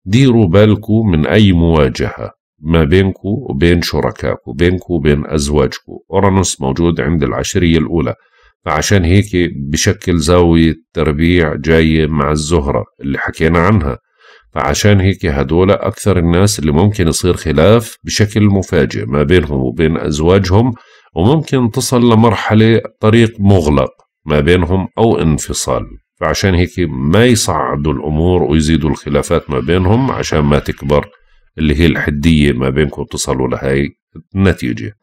ديروا بالكم من أي مواجهة ما بينكم وبين شركائكم بينكم وبين أزواجكم أورانوس موجود عند العشرية الأولى فعشان هيك بشكل زاوية تربيع جاية مع الزهرة اللي حكينا عنها فعشان هيك هدول أكثر الناس اللي ممكن يصير خلاف بشكل مفاجئ ما بينهم وبين أزواجهم وممكن تصل لمرحلة طريق مغلق ما بينهم أو انفصال فعشان هيك ما يصعدوا الأمور ويزيدوا الخلافات ما بينهم عشان ما تكبر اللي هي الحدية ما بينكم تصلوا لهي النتيجة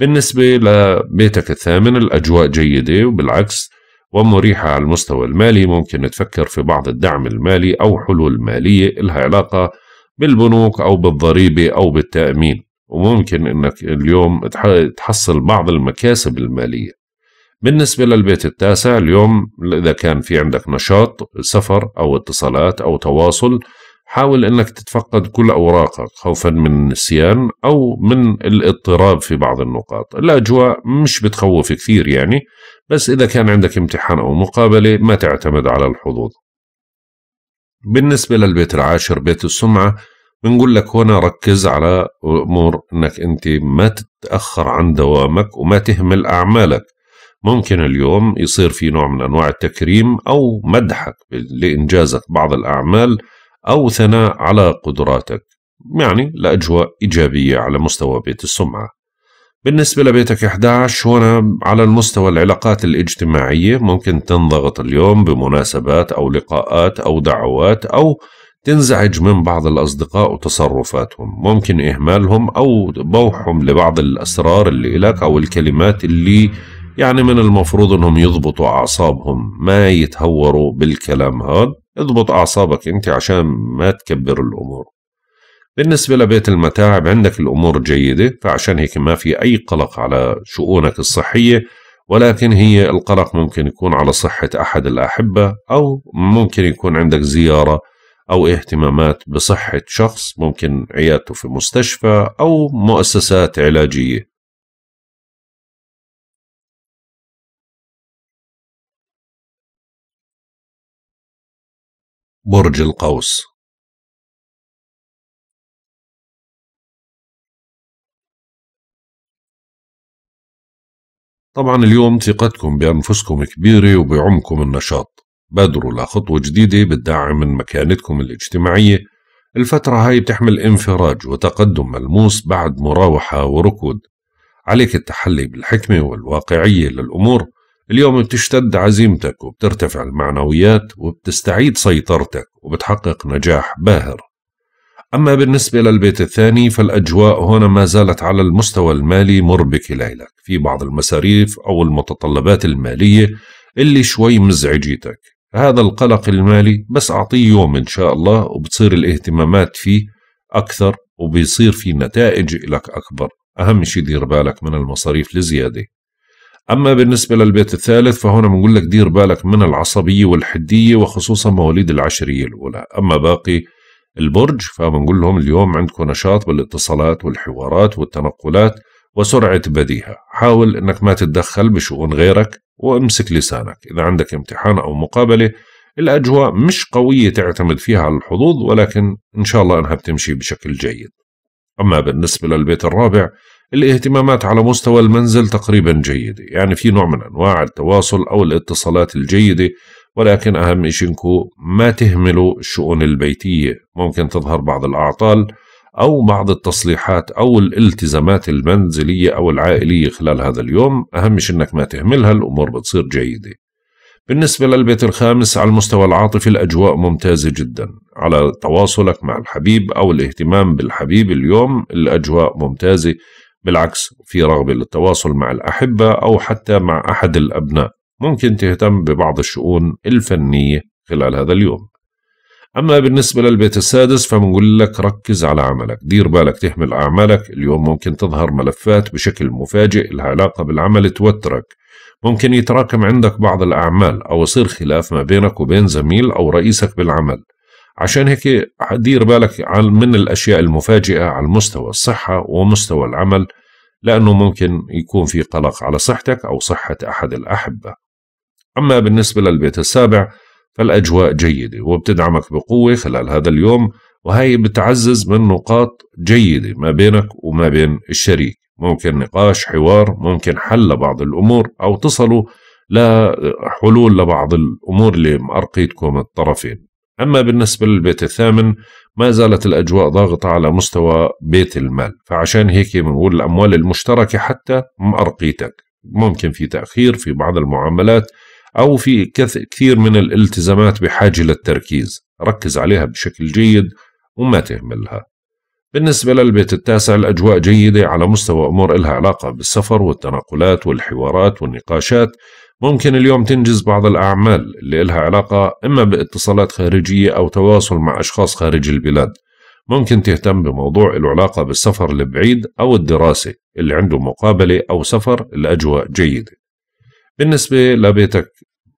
بالنسبة لبيتك الثامن الأجواء جيدة وبالعكس ومريحة على المستوى المالي ممكن تفكر في بعض الدعم المالي أو حلول مالية لها علاقة بالبنوك أو بالضريبة أو بالتأمين وممكن أنك اليوم تحصل بعض المكاسب المالية بالنسبة للبيت التاسع اليوم إذا كان في عندك نشاط سفر أو اتصالات أو تواصل حاول انك تتفقد كل اوراقك خوفا من النسيان او من الاضطراب في بعض النقاط الاجواء مش بتخوف كثير يعني بس اذا كان عندك امتحان او مقابله ما تعتمد على الحظوظ بالنسبه للبيت العاشر بيت السمعه بنقول لك هنا ركز على امور انك انت ما تتاخر عن دوامك وما تهمل اعمالك ممكن اليوم يصير في نوع من انواع التكريم او مدحك لانجازك بعض الاعمال أو ثناء على قدراتك يعني لأجواء إيجابية على مستوى بيت السمعة بالنسبة لبيتك 11 هنا على المستوى العلاقات الاجتماعية ممكن تنضغط اليوم بمناسبات أو لقاءات أو دعوات أو تنزعج من بعض الأصدقاء وتصرفاتهم ممكن إهمالهم أو بوحهم لبعض الأسرار اللي إلك أو الكلمات اللي يعني من المفروض انهم يضبطوا اعصابهم ما يتهوروا بالكلام هاد اضبط اعصابك انت عشان ما تكبر الامور بالنسبة لبيت المتاعب عندك الأمور جيدة فعشان هيك ما في أي قلق على شؤونك الصحية ولكن هي القلق ممكن يكون على صحة أحد الأحبة أو ممكن يكون عندك زيارة أو اهتمامات بصحة شخص ممكن عيادته في مستشفى أو مؤسسات علاجية برج القوس طبعا اليوم ثقتكم بأنفسكم كبيرة وبعمكم النشاط بادروا لخطوة جديدة بتدعم من مكانتكم الاجتماعية الفترة هاي بتحمل انفراج وتقدم ملموس بعد مراوحة وركود عليك التحلي بالحكمة والواقعية للأمور اليوم بتشتد عزيمتك وبترتفع المعنويات وبتستعيد سيطرتك وبتحقق نجاح باهر أما بالنسبة للبيت الثاني فالأجواء هنا ما زالت على المستوى المالي مربك ليلك في بعض المصاريف أو المتطلبات المالية اللي شوي مزعجيتك هذا القلق المالي بس أعطيه يوم إن شاء الله وبتصير الاهتمامات فيه أكثر وبيصير في نتائج لك أكبر أهم شي دير بالك من المصاريف لزيادة أما بالنسبة للبيت الثالث فهنا بنقول لك دير بالك من العصبية والحدية وخصوصا مواليد العشرية الأولى أما باقي البرج فبنقول لهم اليوم عندكم نشاط بالاتصالات والحوارات والتنقلات وسرعة بديهة حاول أنك ما تتدخل بشؤون غيرك وامسك لسانك إذا عندك امتحان أو مقابلة الأجواء مش قوية تعتمد فيها على الحظوظ ولكن إن شاء الله أنها بتمشي بشكل جيد أما بالنسبة للبيت الرابع الاهتمامات على مستوى المنزل تقريبا جيدة يعني في نوع من أنواع التواصل أو الاتصالات الجيدة ولكن أهم شيء ما تهملوا الشؤون البيتية ممكن تظهر بعض الأعطال أو بعض التصليحات أو الالتزامات المنزلية أو العائلية خلال هذا اليوم أهم شيء أنك ما تهملها الأمور بتصير جيدة بالنسبة للبيت الخامس على المستوى العاطفي الأجواء ممتازة جدا على تواصلك مع الحبيب أو الاهتمام بالحبيب اليوم الأجواء ممتازة بالعكس في رغبة للتواصل مع الأحبة أو حتى مع أحد الأبناء ممكن تهتم ببعض الشؤون الفنية خلال هذا اليوم أما بالنسبة للبيت السادس فبنقول لك ركز على عملك دير بالك تهمل أعمالك اليوم ممكن تظهر ملفات بشكل مفاجئ لها علاقة بالعمل توترك ممكن يتراكم عندك بعض الأعمال أو يصير خلاف ما بينك وبين زميل أو رئيسك بالعمل عشان هيك دير بالك من الأشياء المفاجئة على مستوى الصحة ومستوى العمل لأنه ممكن يكون في قلق على صحتك أو صحة أحد الأحبة أما بالنسبة للبيت السابع فالأجواء جيدة وبتدعمك بقوة خلال هذا اليوم وهي بتعزز من نقاط جيدة ما بينك وما بين الشريك ممكن نقاش حوار ممكن حل بعض الأمور أو تصلوا لحلول لبعض الأمور اللي مأرقيتكم الطرفين أما بالنسبة للبيت الثامن ما زالت الأجواء ضاغطة على مستوى بيت المال فعشان هيك بنقول الأموال المشتركة حتى مأرقيتك ممكن في تأخير في بعض المعاملات أو في كثير من الالتزامات بحاجة للتركيز ركز عليها بشكل جيد وما تهملها بالنسبة للبيت التاسع الأجواء جيدة على مستوى أمور إلها علاقة بالسفر والتنقلات والحوارات والنقاشات ممكن اليوم تنجز بعض الأعمال اللي إلها علاقة إما باتصالات خارجية أو تواصل مع أشخاص خارج البلاد ممكن تهتم بموضوع له علاقة بالسفر البعيد أو الدراسة اللي عنده مقابلة أو سفر الأجواء جيدة بالنسبة لبيتك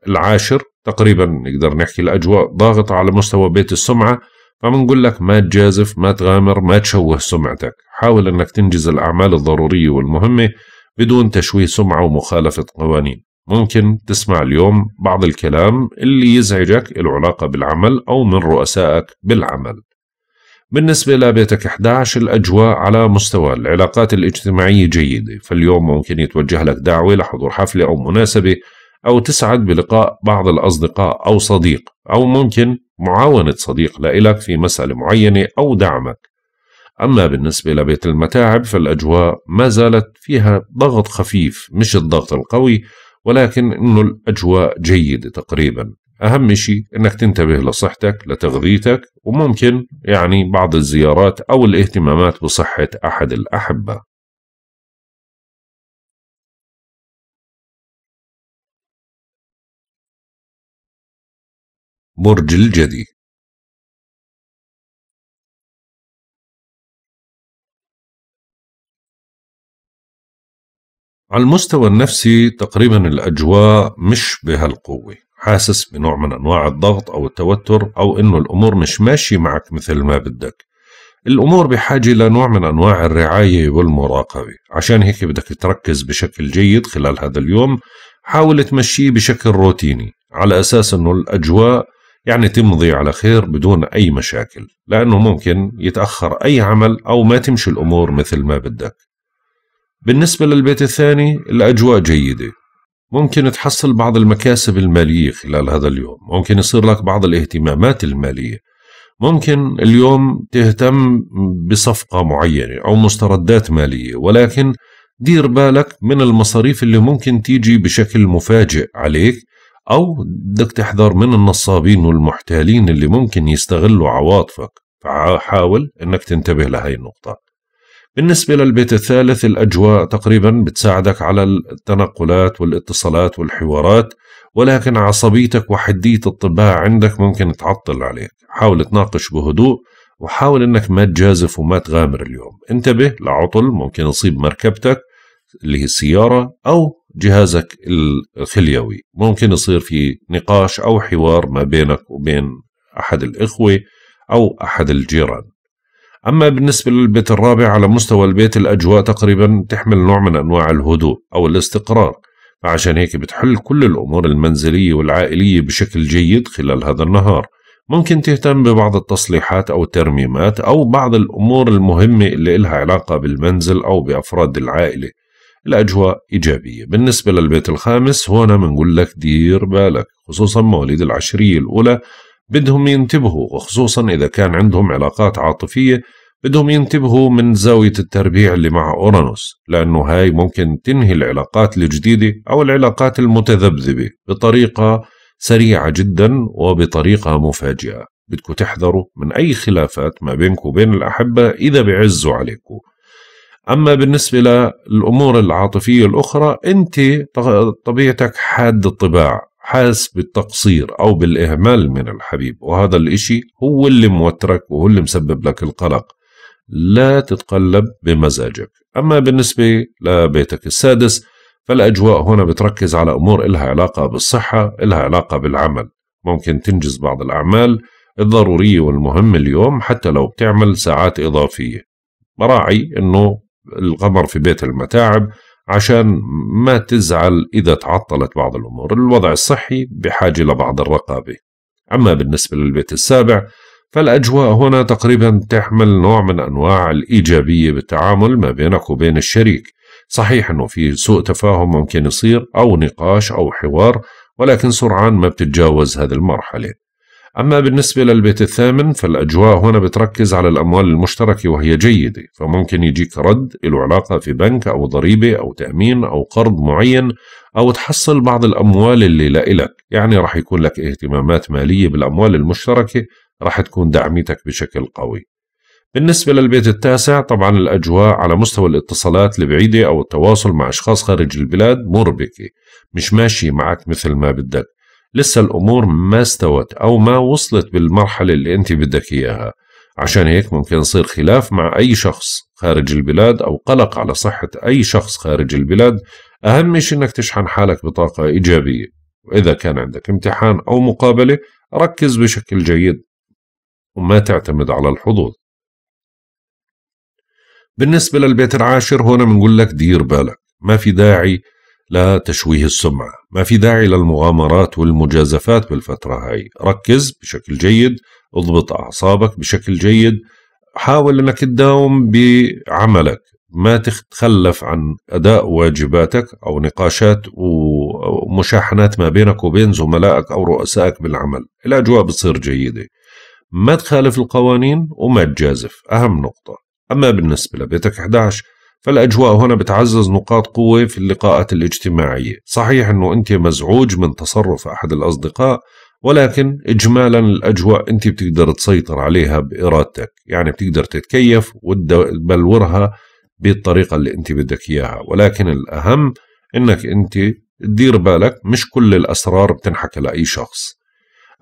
العاشر تقريبا نقدر نحكي الأجواء ضاغطة على مستوى بيت السمعة فبنقول لك ما تجازف ما تغامر ما تشوه سمعتك حاول أنك تنجز الأعمال الضرورية والمهمة بدون تشويه سمعة ومخالفة قوانين ممكن تسمع اليوم بعض الكلام اللي يزعجك له علاقة بالعمل أو من رؤسائك بالعمل بالنسبة لبيتك 11 الأجواء على مستوى العلاقات الاجتماعية جيدة فاليوم ممكن يتوجه لك دعوة لحضور حفلة أو مناسبة أو تسعد بلقاء بعض الأصدقاء أو صديق أو ممكن معاونة صديق لإلك في مسألة معينة أو دعمك أما بالنسبة لبيت المتاعب فالأجواء ما زالت فيها ضغط خفيف مش الضغط القوي ولكن انه الاجواء جيده تقريبا اهم شيء انك تنتبه لصحتك لتغذيتك وممكن يعني بعض الزيارات او الاهتمامات بصحه احد الاحبه برج الجدي على المستوى النفسي تقريبا الأجواء مش بهالقوة حاسس بنوع من أنواع الضغط أو التوتر أو أنه الأمور مش ماشية معك مثل ما بدك الأمور بحاجة لنوع من أنواع الرعاية والمراقبة عشان هيك بدك تركز بشكل جيد خلال هذا اليوم حاول تمشيه بشكل روتيني على أساس أنه الأجواء يعني تمضي على خير بدون أي مشاكل لأنه ممكن يتأخر أي عمل أو ما تمشي الأمور مثل ما بدك بالنسبة للبيت الثاني الأجواء جيدة ممكن تحصل بعض المكاسب المالية خلال هذا اليوم ممكن يصير لك بعض الاهتمامات المالية ممكن اليوم تهتم بصفقة معينة أو مستردات مالية ولكن دير بالك من المصاريف اللي ممكن تيجي بشكل مفاجئ عليك أو بدك تحذر من النصابين والمحتالين اللي ممكن يستغلوا عواطفك فحاول أنك تنتبه لهي النقطة بالنسبة للبيت الثالث الأجواء تقريبا بتساعدك على التنقلات والاتصالات والحوارات ولكن عصبيتك وحدية الطباع عندك ممكن تعطل عليك حاول تناقش بهدوء وحاول انك ما تجازف وما تغامر اليوم انتبه لعطل ممكن يصيب مركبتك اللي هي السيارة أو جهازك الخليوي ممكن يصير في نقاش أو حوار ما بينك وبين أحد الإخوة أو أحد الجيران أما بالنسبة للبيت الرابع على مستوى البيت الأجواء تقريبا تحمل نوع من أنواع الهدوء أو الاستقرار فعشان هيك بتحل كل الأمور المنزلية والعائلية بشكل جيد خلال هذا النهار ممكن تهتم ببعض التصليحات أو الترميمات أو بعض الأمور المهمة اللي إلها علاقة بالمنزل أو بأفراد العائلة الأجواء إيجابية بالنسبة للبيت الخامس هنا بنقول لك دير بالك خصوصا مواليد العشرية الأولى بدهم ينتبهوا وخصوصا إذا كان عندهم علاقات عاطفية بدهم ينتبهوا من زاوية التربيع اللي مع أورانوس لأنه هاي ممكن تنهي العلاقات الجديدة أو العلاقات المتذبذبة بطريقة سريعة جدا وبطريقة مفاجئة بدكم تحذروا من أي خلافات ما بينكم وبين الأحبة إذا بعزوا عليكم أما بالنسبة للأمور العاطفية الأخرى أنت طبيعتك حاد الطباع حاس بالتقصير أو بالإهمال من الحبيب وهذا الإشي هو اللي موترك وهو اللي مسبب لك القلق لا تتقلب بمزاجك أما بالنسبة لبيتك السادس فالأجواء هنا بتركز على أمور إلها علاقة بالصحة إلها علاقة بالعمل ممكن تنجز بعض الأعمال الضرورية والمهمة اليوم حتى لو بتعمل ساعات إضافية براعي أنه القمر في بيت المتاعب عشان ما تزعل إذا تعطلت بعض الأمور الوضع الصحي بحاجة لبعض الرقابة أما بالنسبة للبيت السابع فالأجواء هنا تقريبا تحمل نوع من أنواع الإيجابية بالتعامل ما بينك وبين الشريك صحيح أنه في سوء تفاهم ممكن يصير أو نقاش أو حوار ولكن سرعان ما بتتجاوز هذه المرحلة أما بالنسبة للبيت الثامن فالأجواء هنا بتركز على الأموال المشتركة وهي جيدة فممكن يجيك رد له علاقة في بنك أو ضريبة أو تأمين أو قرض معين أو تحصل بعض الأموال اللي لا إلك يعني رح يكون لك اهتمامات مالية بالأموال المشتركة رح تكون دعميتك بشكل قوي بالنسبة للبيت التاسع طبعا الأجواء على مستوى الاتصالات البعيدة أو التواصل مع أشخاص خارج البلاد مربكة مش ماشي معك مثل ما بدك لسه الأمور ما استوت أو ما وصلت بالمرحلة اللي أنت بدك إياها عشان هيك ممكن يصير خلاف مع أي شخص خارج البلاد أو قلق على صحة أي شخص خارج البلاد أهم شيء أنك تشحن حالك بطاقة إيجابية وإذا كان عندك امتحان أو مقابلة ركز بشكل جيد وما تعتمد على الحظوظ بالنسبة للبيت العاشر هنا بنقول لك دير بالك ما في داعي لتشويه السمعة ما في داعي للمغامرات والمجازفات بالفترة هاي ركز بشكل جيد اضبط أعصابك بشكل جيد حاول أنك تداوم بعملك ما تتخلف عن أداء واجباتك أو نقاشات ومشاحنات ما بينك وبين زملائك أو رؤسائك بالعمل الأجواء بتصير جيدة ما تخالف القوانين وما تجازف أهم نقطة أما بالنسبة لبيتك 11 فالأجواء هنا بتعزز نقاط قوة في اللقاءات الاجتماعية صحيح أنه أنت مزعوج من تصرف أحد الأصدقاء ولكن إجمالا الأجواء أنت بتقدر تسيطر عليها بإرادتك يعني بتقدر تتكيف وتبلورها بالطريقة اللي أنت بدك إياها ولكن الأهم أنك أنت تدير بالك مش كل الأسرار بتنحكى لأي شخص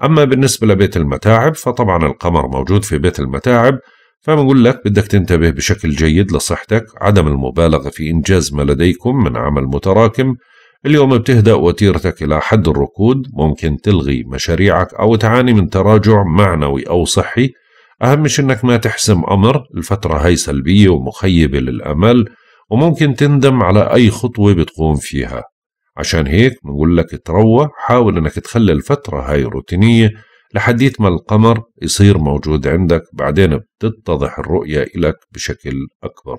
أما بالنسبة لبيت المتاعب فطبعا القمر موجود في بيت المتاعب فبنقول لك بدك تنتبه بشكل جيد لصحتك عدم المبالغة في إنجاز ما لديكم من عمل متراكم اليوم بتهدأ وتيرتك إلى حد الركود ممكن تلغي مشاريعك أو تعاني من تراجع معنوي أو صحي أهم شيء إنك ما تحسم أمر الفترة هاي سلبية ومخيبة للأمل وممكن تندم على أي خطوة بتقوم فيها عشان هيك بنقول لك تروح حاول إنك تخلي الفترة هاي روتينية لحديت ما القمر يصير موجود عندك بعدين بتتضح الرؤية إلك بشكل أكبر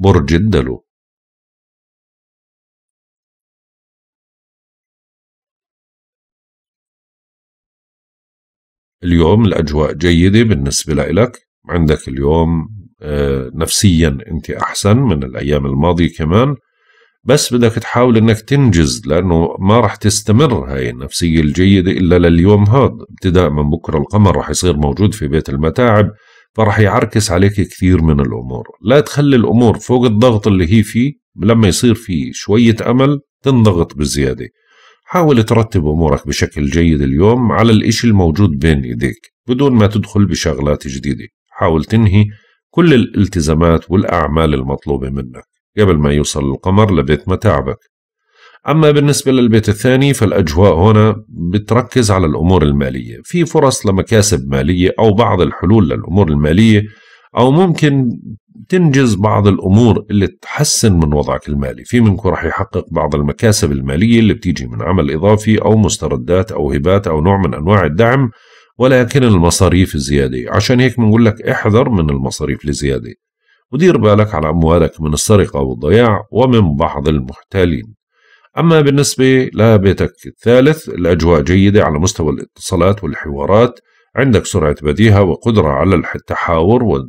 برج الدلو اليوم الأجواء جيدة بالنسبة لك عندك اليوم آه، نفسيا انت احسن من الايام الماضيه كمان بس بدك تحاول انك تنجز لانه ما راح تستمر هاي النفسيه الجيده الا لليوم هذا ابتداء من بكره القمر راح يصير موجود في بيت المتاعب فراح يعركس عليك كثير من الامور لا تخلي الامور فوق الضغط اللي هي فيه لما يصير في شويه امل تنضغط بزياده حاول ترتب امورك بشكل جيد اليوم على الاشي الموجود بين ايديك بدون ما تدخل بشغلات جديده حاول تنهي كل الالتزامات والأعمال المطلوبة منك قبل ما يوصل القمر لبيت متاعبك أما بالنسبة للبيت الثاني فالأجواء هنا بتركز على الأمور المالية في فرص لمكاسب مالية أو بعض الحلول للأمور المالية أو ممكن تنجز بعض الأمور اللي تحسن من وضعك المالي في منكم رح يحقق بعض المكاسب المالية اللي بتيجي من عمل إضافي أو مستردات أو هبات أو نوع من أنواع الدعم ولكن المصاريف زيادة عشان هيك بنقول لك احذر من المصاريف الزيادة ودير بالك على أموالك من السرقة والضياع ومن بعض المحتالين أما بالنسبة لبيتك الثالث الأجواء جيدة على مستوى الاتصالات والحوارات عندك سرعة بديهة وقدرة على التحاور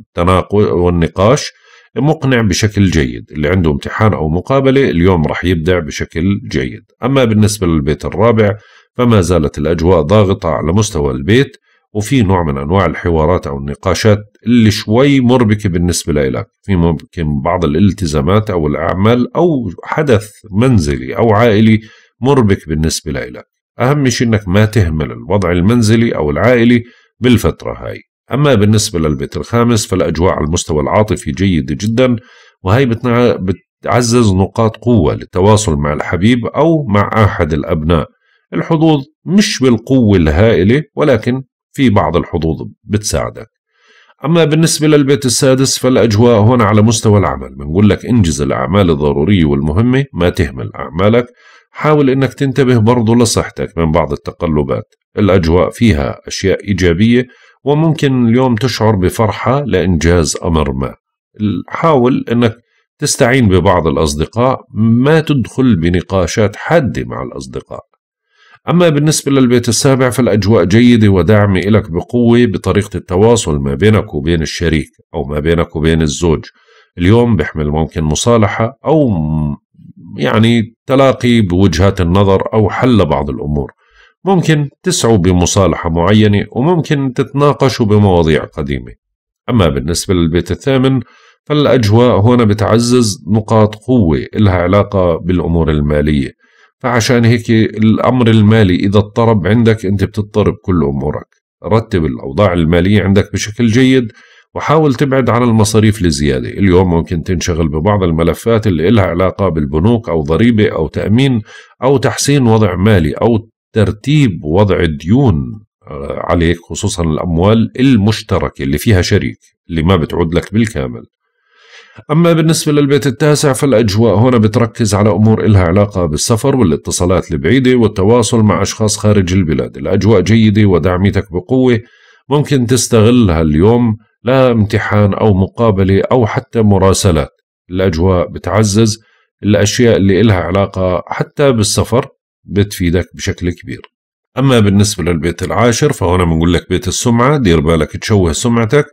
والنقاش مقنع بشكل جيد اللي عنده امتحان أو مقابلة اليوم رح يبدع بشكل جيد أما بالنسبة للبيت الرابع فما زالت الأجواء ضاغطة على مستوى البيت وفي نوع من أنواع الحوارات أو النقاشات اللي شوي مربكة بالنسبة لإلك في ممكن بعض الالتزامات أو الأعمال أو حدث منزلي أو عائلي مربك بالنسبة لإلك أهم شيء أنك ما تهمل الوضع المنزلي أو العائلي بالفترة هاي أما بالنسبة للبيت الخامس فالأجواء على المستوى العاطفي جيدة جدا وهي بتعزز نقاط قوة للتواصل مع الحبيب أو مع أحد الأبناء الحظوظ مش بالقوة الهائلة ولكن في بعض الحظوظ بتساعدك أما بالنسبة للبيت السادس فالأجواء هنا على مستوى العمل بنقول لك انجز الأعمال الضرورية والمهمة ما تهمل أعمالك حاول أنك تنتبه برضو لصحتك من بعض التقلبات الأجواء فيها أشياء إيجابية وممكن اليوم تشعر بفرحة لإنجاز أمر ما حاول أنك تستعين ببعض الأصدقاء ما تدخل بنقاشات حادة مع الأصدقاء أما بالنسبة للبيت السابع فالأجواء جيدة وداعمة إلك بقوة بطريقة التواصل ما بينك وبين الشريك أو ما بينك وبين الزوج اليوم بيحمل ممكن مصالحة أو يعني تلاقي بوجهات النظر أو حل بعض الأمور ممكن تسعوا بمصالحة معينة وممكن تتناقشوا بمواضيع قديمة أما بالنسبة للبيت الثامن فالأجواء هنا بتعزز نقاط قوة إلها علاقة بالأمور المالية عشان هيك الأمر المالي إذا اضطرب عندك أنت بتضطرب كل أمورك رتب الأوضاع المالية عندك بشكل جيد وحاول تبعد عن المصاريف الزيادة اليوم ممكن تنشغل ببعض الملفات اللي لها علاقة بالبنوك أو ضريبة أو تأمين أو تحسين وضع مالي أو ترتيب وضع الديون آه، عليك خصوصا الأموال المشتركة اللي فيها شريك اللي ما بتعود لك بالكامل أما بالنسبة للبيت التاسع فالأجواء هنا بتركز على أمور إلها علاقة بالسفر والاتصالات البعيدة والتواصل مع أشخاص خارج البلاد الأجواء جيدة ودعمتك بقوة ممكن تستغلها اليوم لا امتحان أو مقابلة أو حتى مراسلات الأجواء بتعزز الأشياء اللي إلها علاقة حتى بالسفر بتفيدك بشكل كبير أما بالنسبة للبيت العاشر فهنا بنقول لك بيت السمعة دير بالك تشوه سمعتك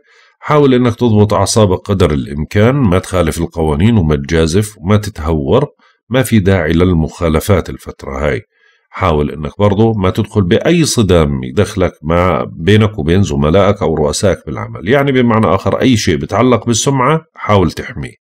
حاول انك تضبط اعصابك قدر الامكان ما تخالف القوانين وما تجازف وما تتهور ما في داعي للمخالفات الفترة هاي حاول انك برضه ما تدخل باي صدام يدخلك مع بينك وبين زملائك او رؤسائك بالعمل يعني بمعنى اخر اي شيء بتعلق بالسمعة حاول تحميه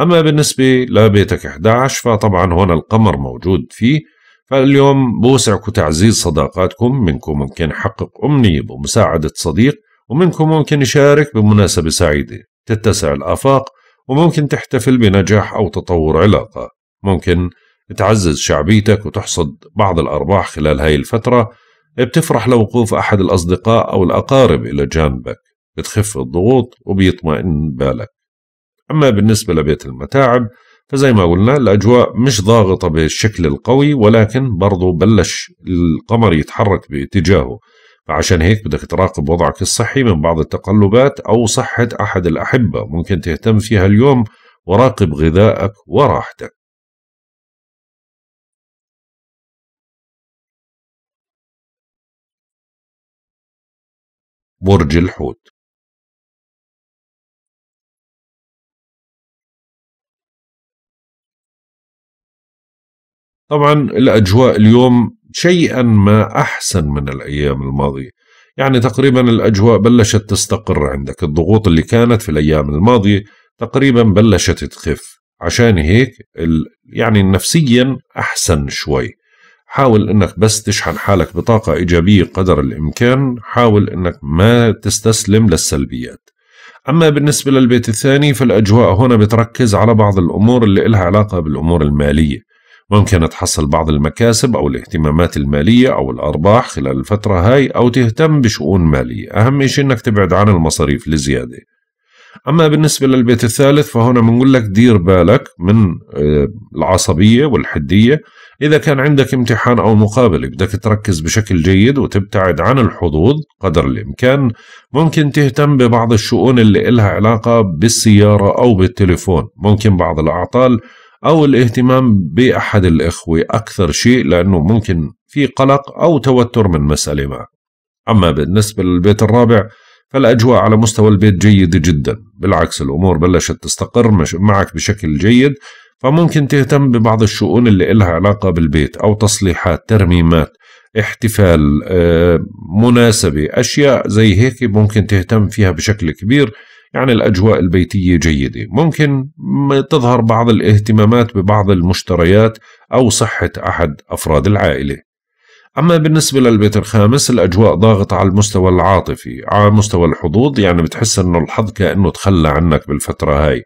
اما بالنسبة لبيتك 11 فطبعا هون القمر موجود فيه فاليوم بوسعك تعزيز صداقاتكم منكم ممكن يحقق أمنية بمساعدة صديق ومنكم ممكن يشارك بمناسبة سعيدة تتسع الآفاق وممكن تحتفل بنجاح أو تطور علاقة ممكن تعزز شعبيتك وتحصد بعض الأرباح خلال هاي الفترة بتفرح لوقوف أحد الأصدقاء أو الأقارب إلى جانبك بتخف الضغوط وبيطمئن بالك أما بالنسبة لبيت المتاعب فزي ما قلنا الأجواء مش ضاغطة بالشكل القوي ولكن برضو بلش القمر يتحرك باتجاهه عشان هيك بدك تراقب وضعك الصحي من بعض التقلبات أو صحة أحد الأحبة ممكن تهتم فيها اليوم وراقب غذائك وراحتك برج الحوت طبعا الأجواء اليوم شيئا ما أحسن من الأيام الماضية يعني تقريبا الأجواء بلشت تستقر عندك الضغوط اللي كانت في الأيام الماضية تقريبا بلشت تخف عشان هيك ال... يعني نفسيا أحسن شوي حاول انك بس تشحن حالك بطاقة ايجابية قدر الامكان حاول انك ما تستسلم للسلبيات اما بالنسبة للبيت الثاني فالاجواء هنا بتركز على بعض الامور اللي إلها علاقة بالامور المالية ممكن تحصل بعض المكاسب أو الاهتمامات المالية أو الأرباح خلال الفترة هاي أو تهتم بشؤون مالية أهم شيء أنك تبعد عن المصاريف لزيادة أما بالنسبة للبيت الثالث فهنا بنقول لك دير بالك من آه، العصبية والحدية إذا كان عندك امتحان أو مقابلة بدك تركز بشكل جيد وتبتعد عن الحظوظ قدر الإمكان ممكن تهتم ببعض الشؤون اللي إلها علاقة بالسيارة أو بالتليفون ممكن بعض الأعطال أو الاهتمام بأحد الإخوة أكثر شيء لأنه ممكن في قلق أو توتر من مسألة ما أما بالنسبة للبيت الرابع فالأجواء على مستوى البيت جيدة جدا بالعكس الأمور بلشت تستقر معك بشكل جيد فممكن تهتم ببعض الشؤون اللي إلها علاقة بالبيت أو تصليحات ترميمات احتفال آه، مناسبة أشياء زي هيك ممكن تهتم فيها بشكل كبير يعني الأجواء البيتية جيدة ممكن تظهر بعض الاهتمامات ببعض المشتريات أو صحة أحد أفراد العائلة أما بالنسبة للبيت الخامس الأجواء ضاغطة على المستوى العاطفي على مستوى الحظوظ يعني بتحس أنه الحظ كأنه تخلى عنك بالفترة هاي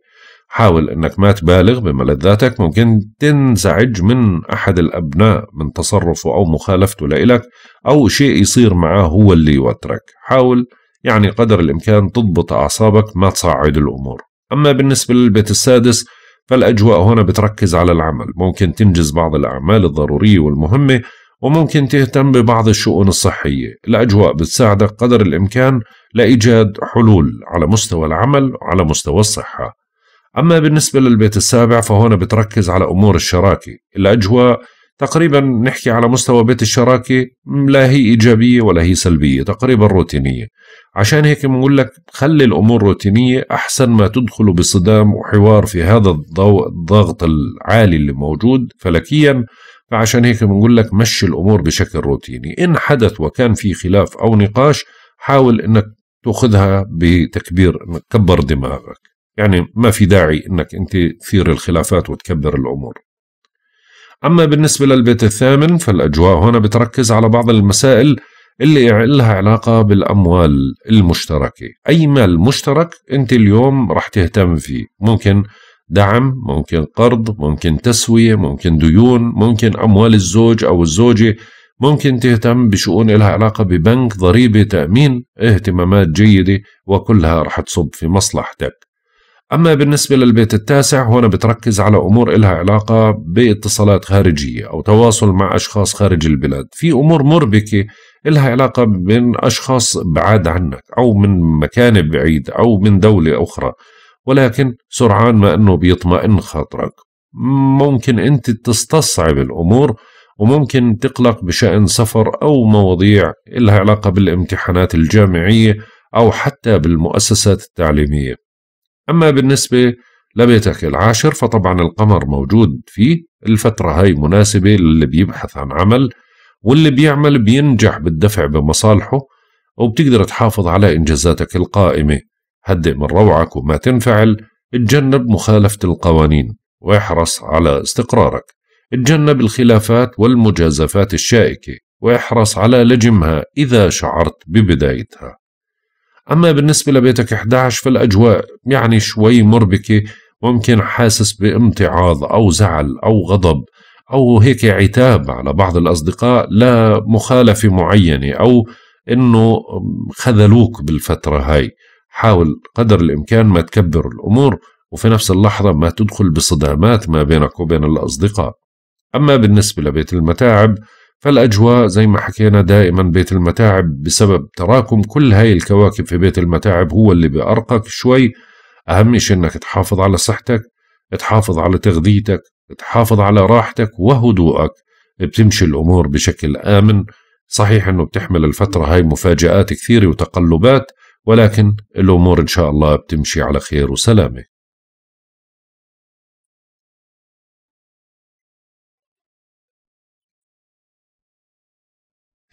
حاول أنك ما تبالغ بملذاتك ممكن تنزعج من أحد الأبناء من تصرفه أو مخالفته لإلك أو شيء يصير معاه هو اللي يوترك حاول يعني قدر الإمكان تضبط أعصابك ما تصعد الأمور أما بالنسبة للبيت السادس فالأجواء هنا بتركز على العمل ممكن تنجز بعض الأعمال الضرورية والمهمة وممكن تهتم ببعض الشؤون الصحية الأجواء بتساعدك قدر الإمكان لإيجاد حلول على مستوى العمل وعلى مستوى الصحة أما بالنسبة للبيت السابع فهنا بتركز على أمور الشراكة الأجواء تقريبا نحكي على مستوى بيت الشراكة لا هي إيجابية ولا هي سلبية تقريبا روتينية عشان هيك بنقول لك خلي الأمور روتينية أحسن ما تدخلوا بصدام وحوار في هذا الضوء الضغط العالي اللي موجود فلكيا فعشان هيك بنقول لك مشي الأمور بشكل روتيني إن حدث وكان في خلاف أو نقاش حاول إنك تأخذها بتكبير إنك كبر دماغك يعني ما في داعي إنك أنت تثير الخلافات وتكبر الأمور أما بالنسبة للبيت الثامن فالأجواء هنا بتركز على بعض المسائل اللي لها علاقة بالأموال المشتركة أي مال مشترك أنت اليوم رح تهتم فيه ممكن دعم ممكن قرض ممكن تسوية ممكن ديون ممكن أموال الزوج أو الزوجة ممكن تهتم بشؤون لها علاقة ببنك ضريبة تأمين اهتمامات جيدة وكلها رح تصب في مصلحتك أما بالنسبة للبيت التاسع هنا بتركز على أمور إلها علاقة باتصالات خارجية أو تواصل مع أشخاص خارج البلاد في أمور مربكة إلها علاقة من أشخاص بعاد عنك أو من مكان بعيد أو من دولة أخرى ولكن سرعان ما أنه بيطمئن خاطرك ممكن أنت تستصعب الأمور وممكن تقلق بشأن سفر أو مواضيع إلها علاقة بالامتحانات الجامعية أو حتى بالمؤسسات التعليمية أما بالنسبة لبيتك العاشر فطبعا القمر موجود فيه الفترة هاي مناسبة للي بيبحث عن عمل واللي بيعمل بينجح بالدفع بمصالحه وبتقدر تحافظ على إنجازاتك القائمة هدئ من روعك وما تنفعل اتجنب مخالفة القوانين واحرص على استقرارك اتجنب الخلافات والمجازفات الشائكة واحرص على لجمها إذا شعرت ببدايتها أما بالنسبة لبيتك 11 فالأجواء يعني شوي مربكة ممكن حاسس بامتعاض أو زعل أو غضب أو هيك عتاب على بعض الأصدقاء لمخالفة معينة أو إنه خذلوك بالفترة هاي حاول قدر الإمكان ما تكبر الأمور وفي نفس اللحظة ما تدخل بصدامات ما بينك وبين الأصدقاء أما بالنسبة لبيت المتاعب فالأجواء زي ما حكينا دائما بيت المتاعب بسبب تراكم كل هاي الكواكب في بيت المتاعب هو اللي بأرقك شوي أهم شيء إنك تحافظ على صحتك تحافظ على تغذيتك تحافظ على راحتك وهدوءك بتمشي الأمور بشكل آمن صحيح أنه بتحمل الفترة هاي مفاجآت كثيرة وتقلبات ولكن الأمور إن شاء الله بتمشي على خير وسلامة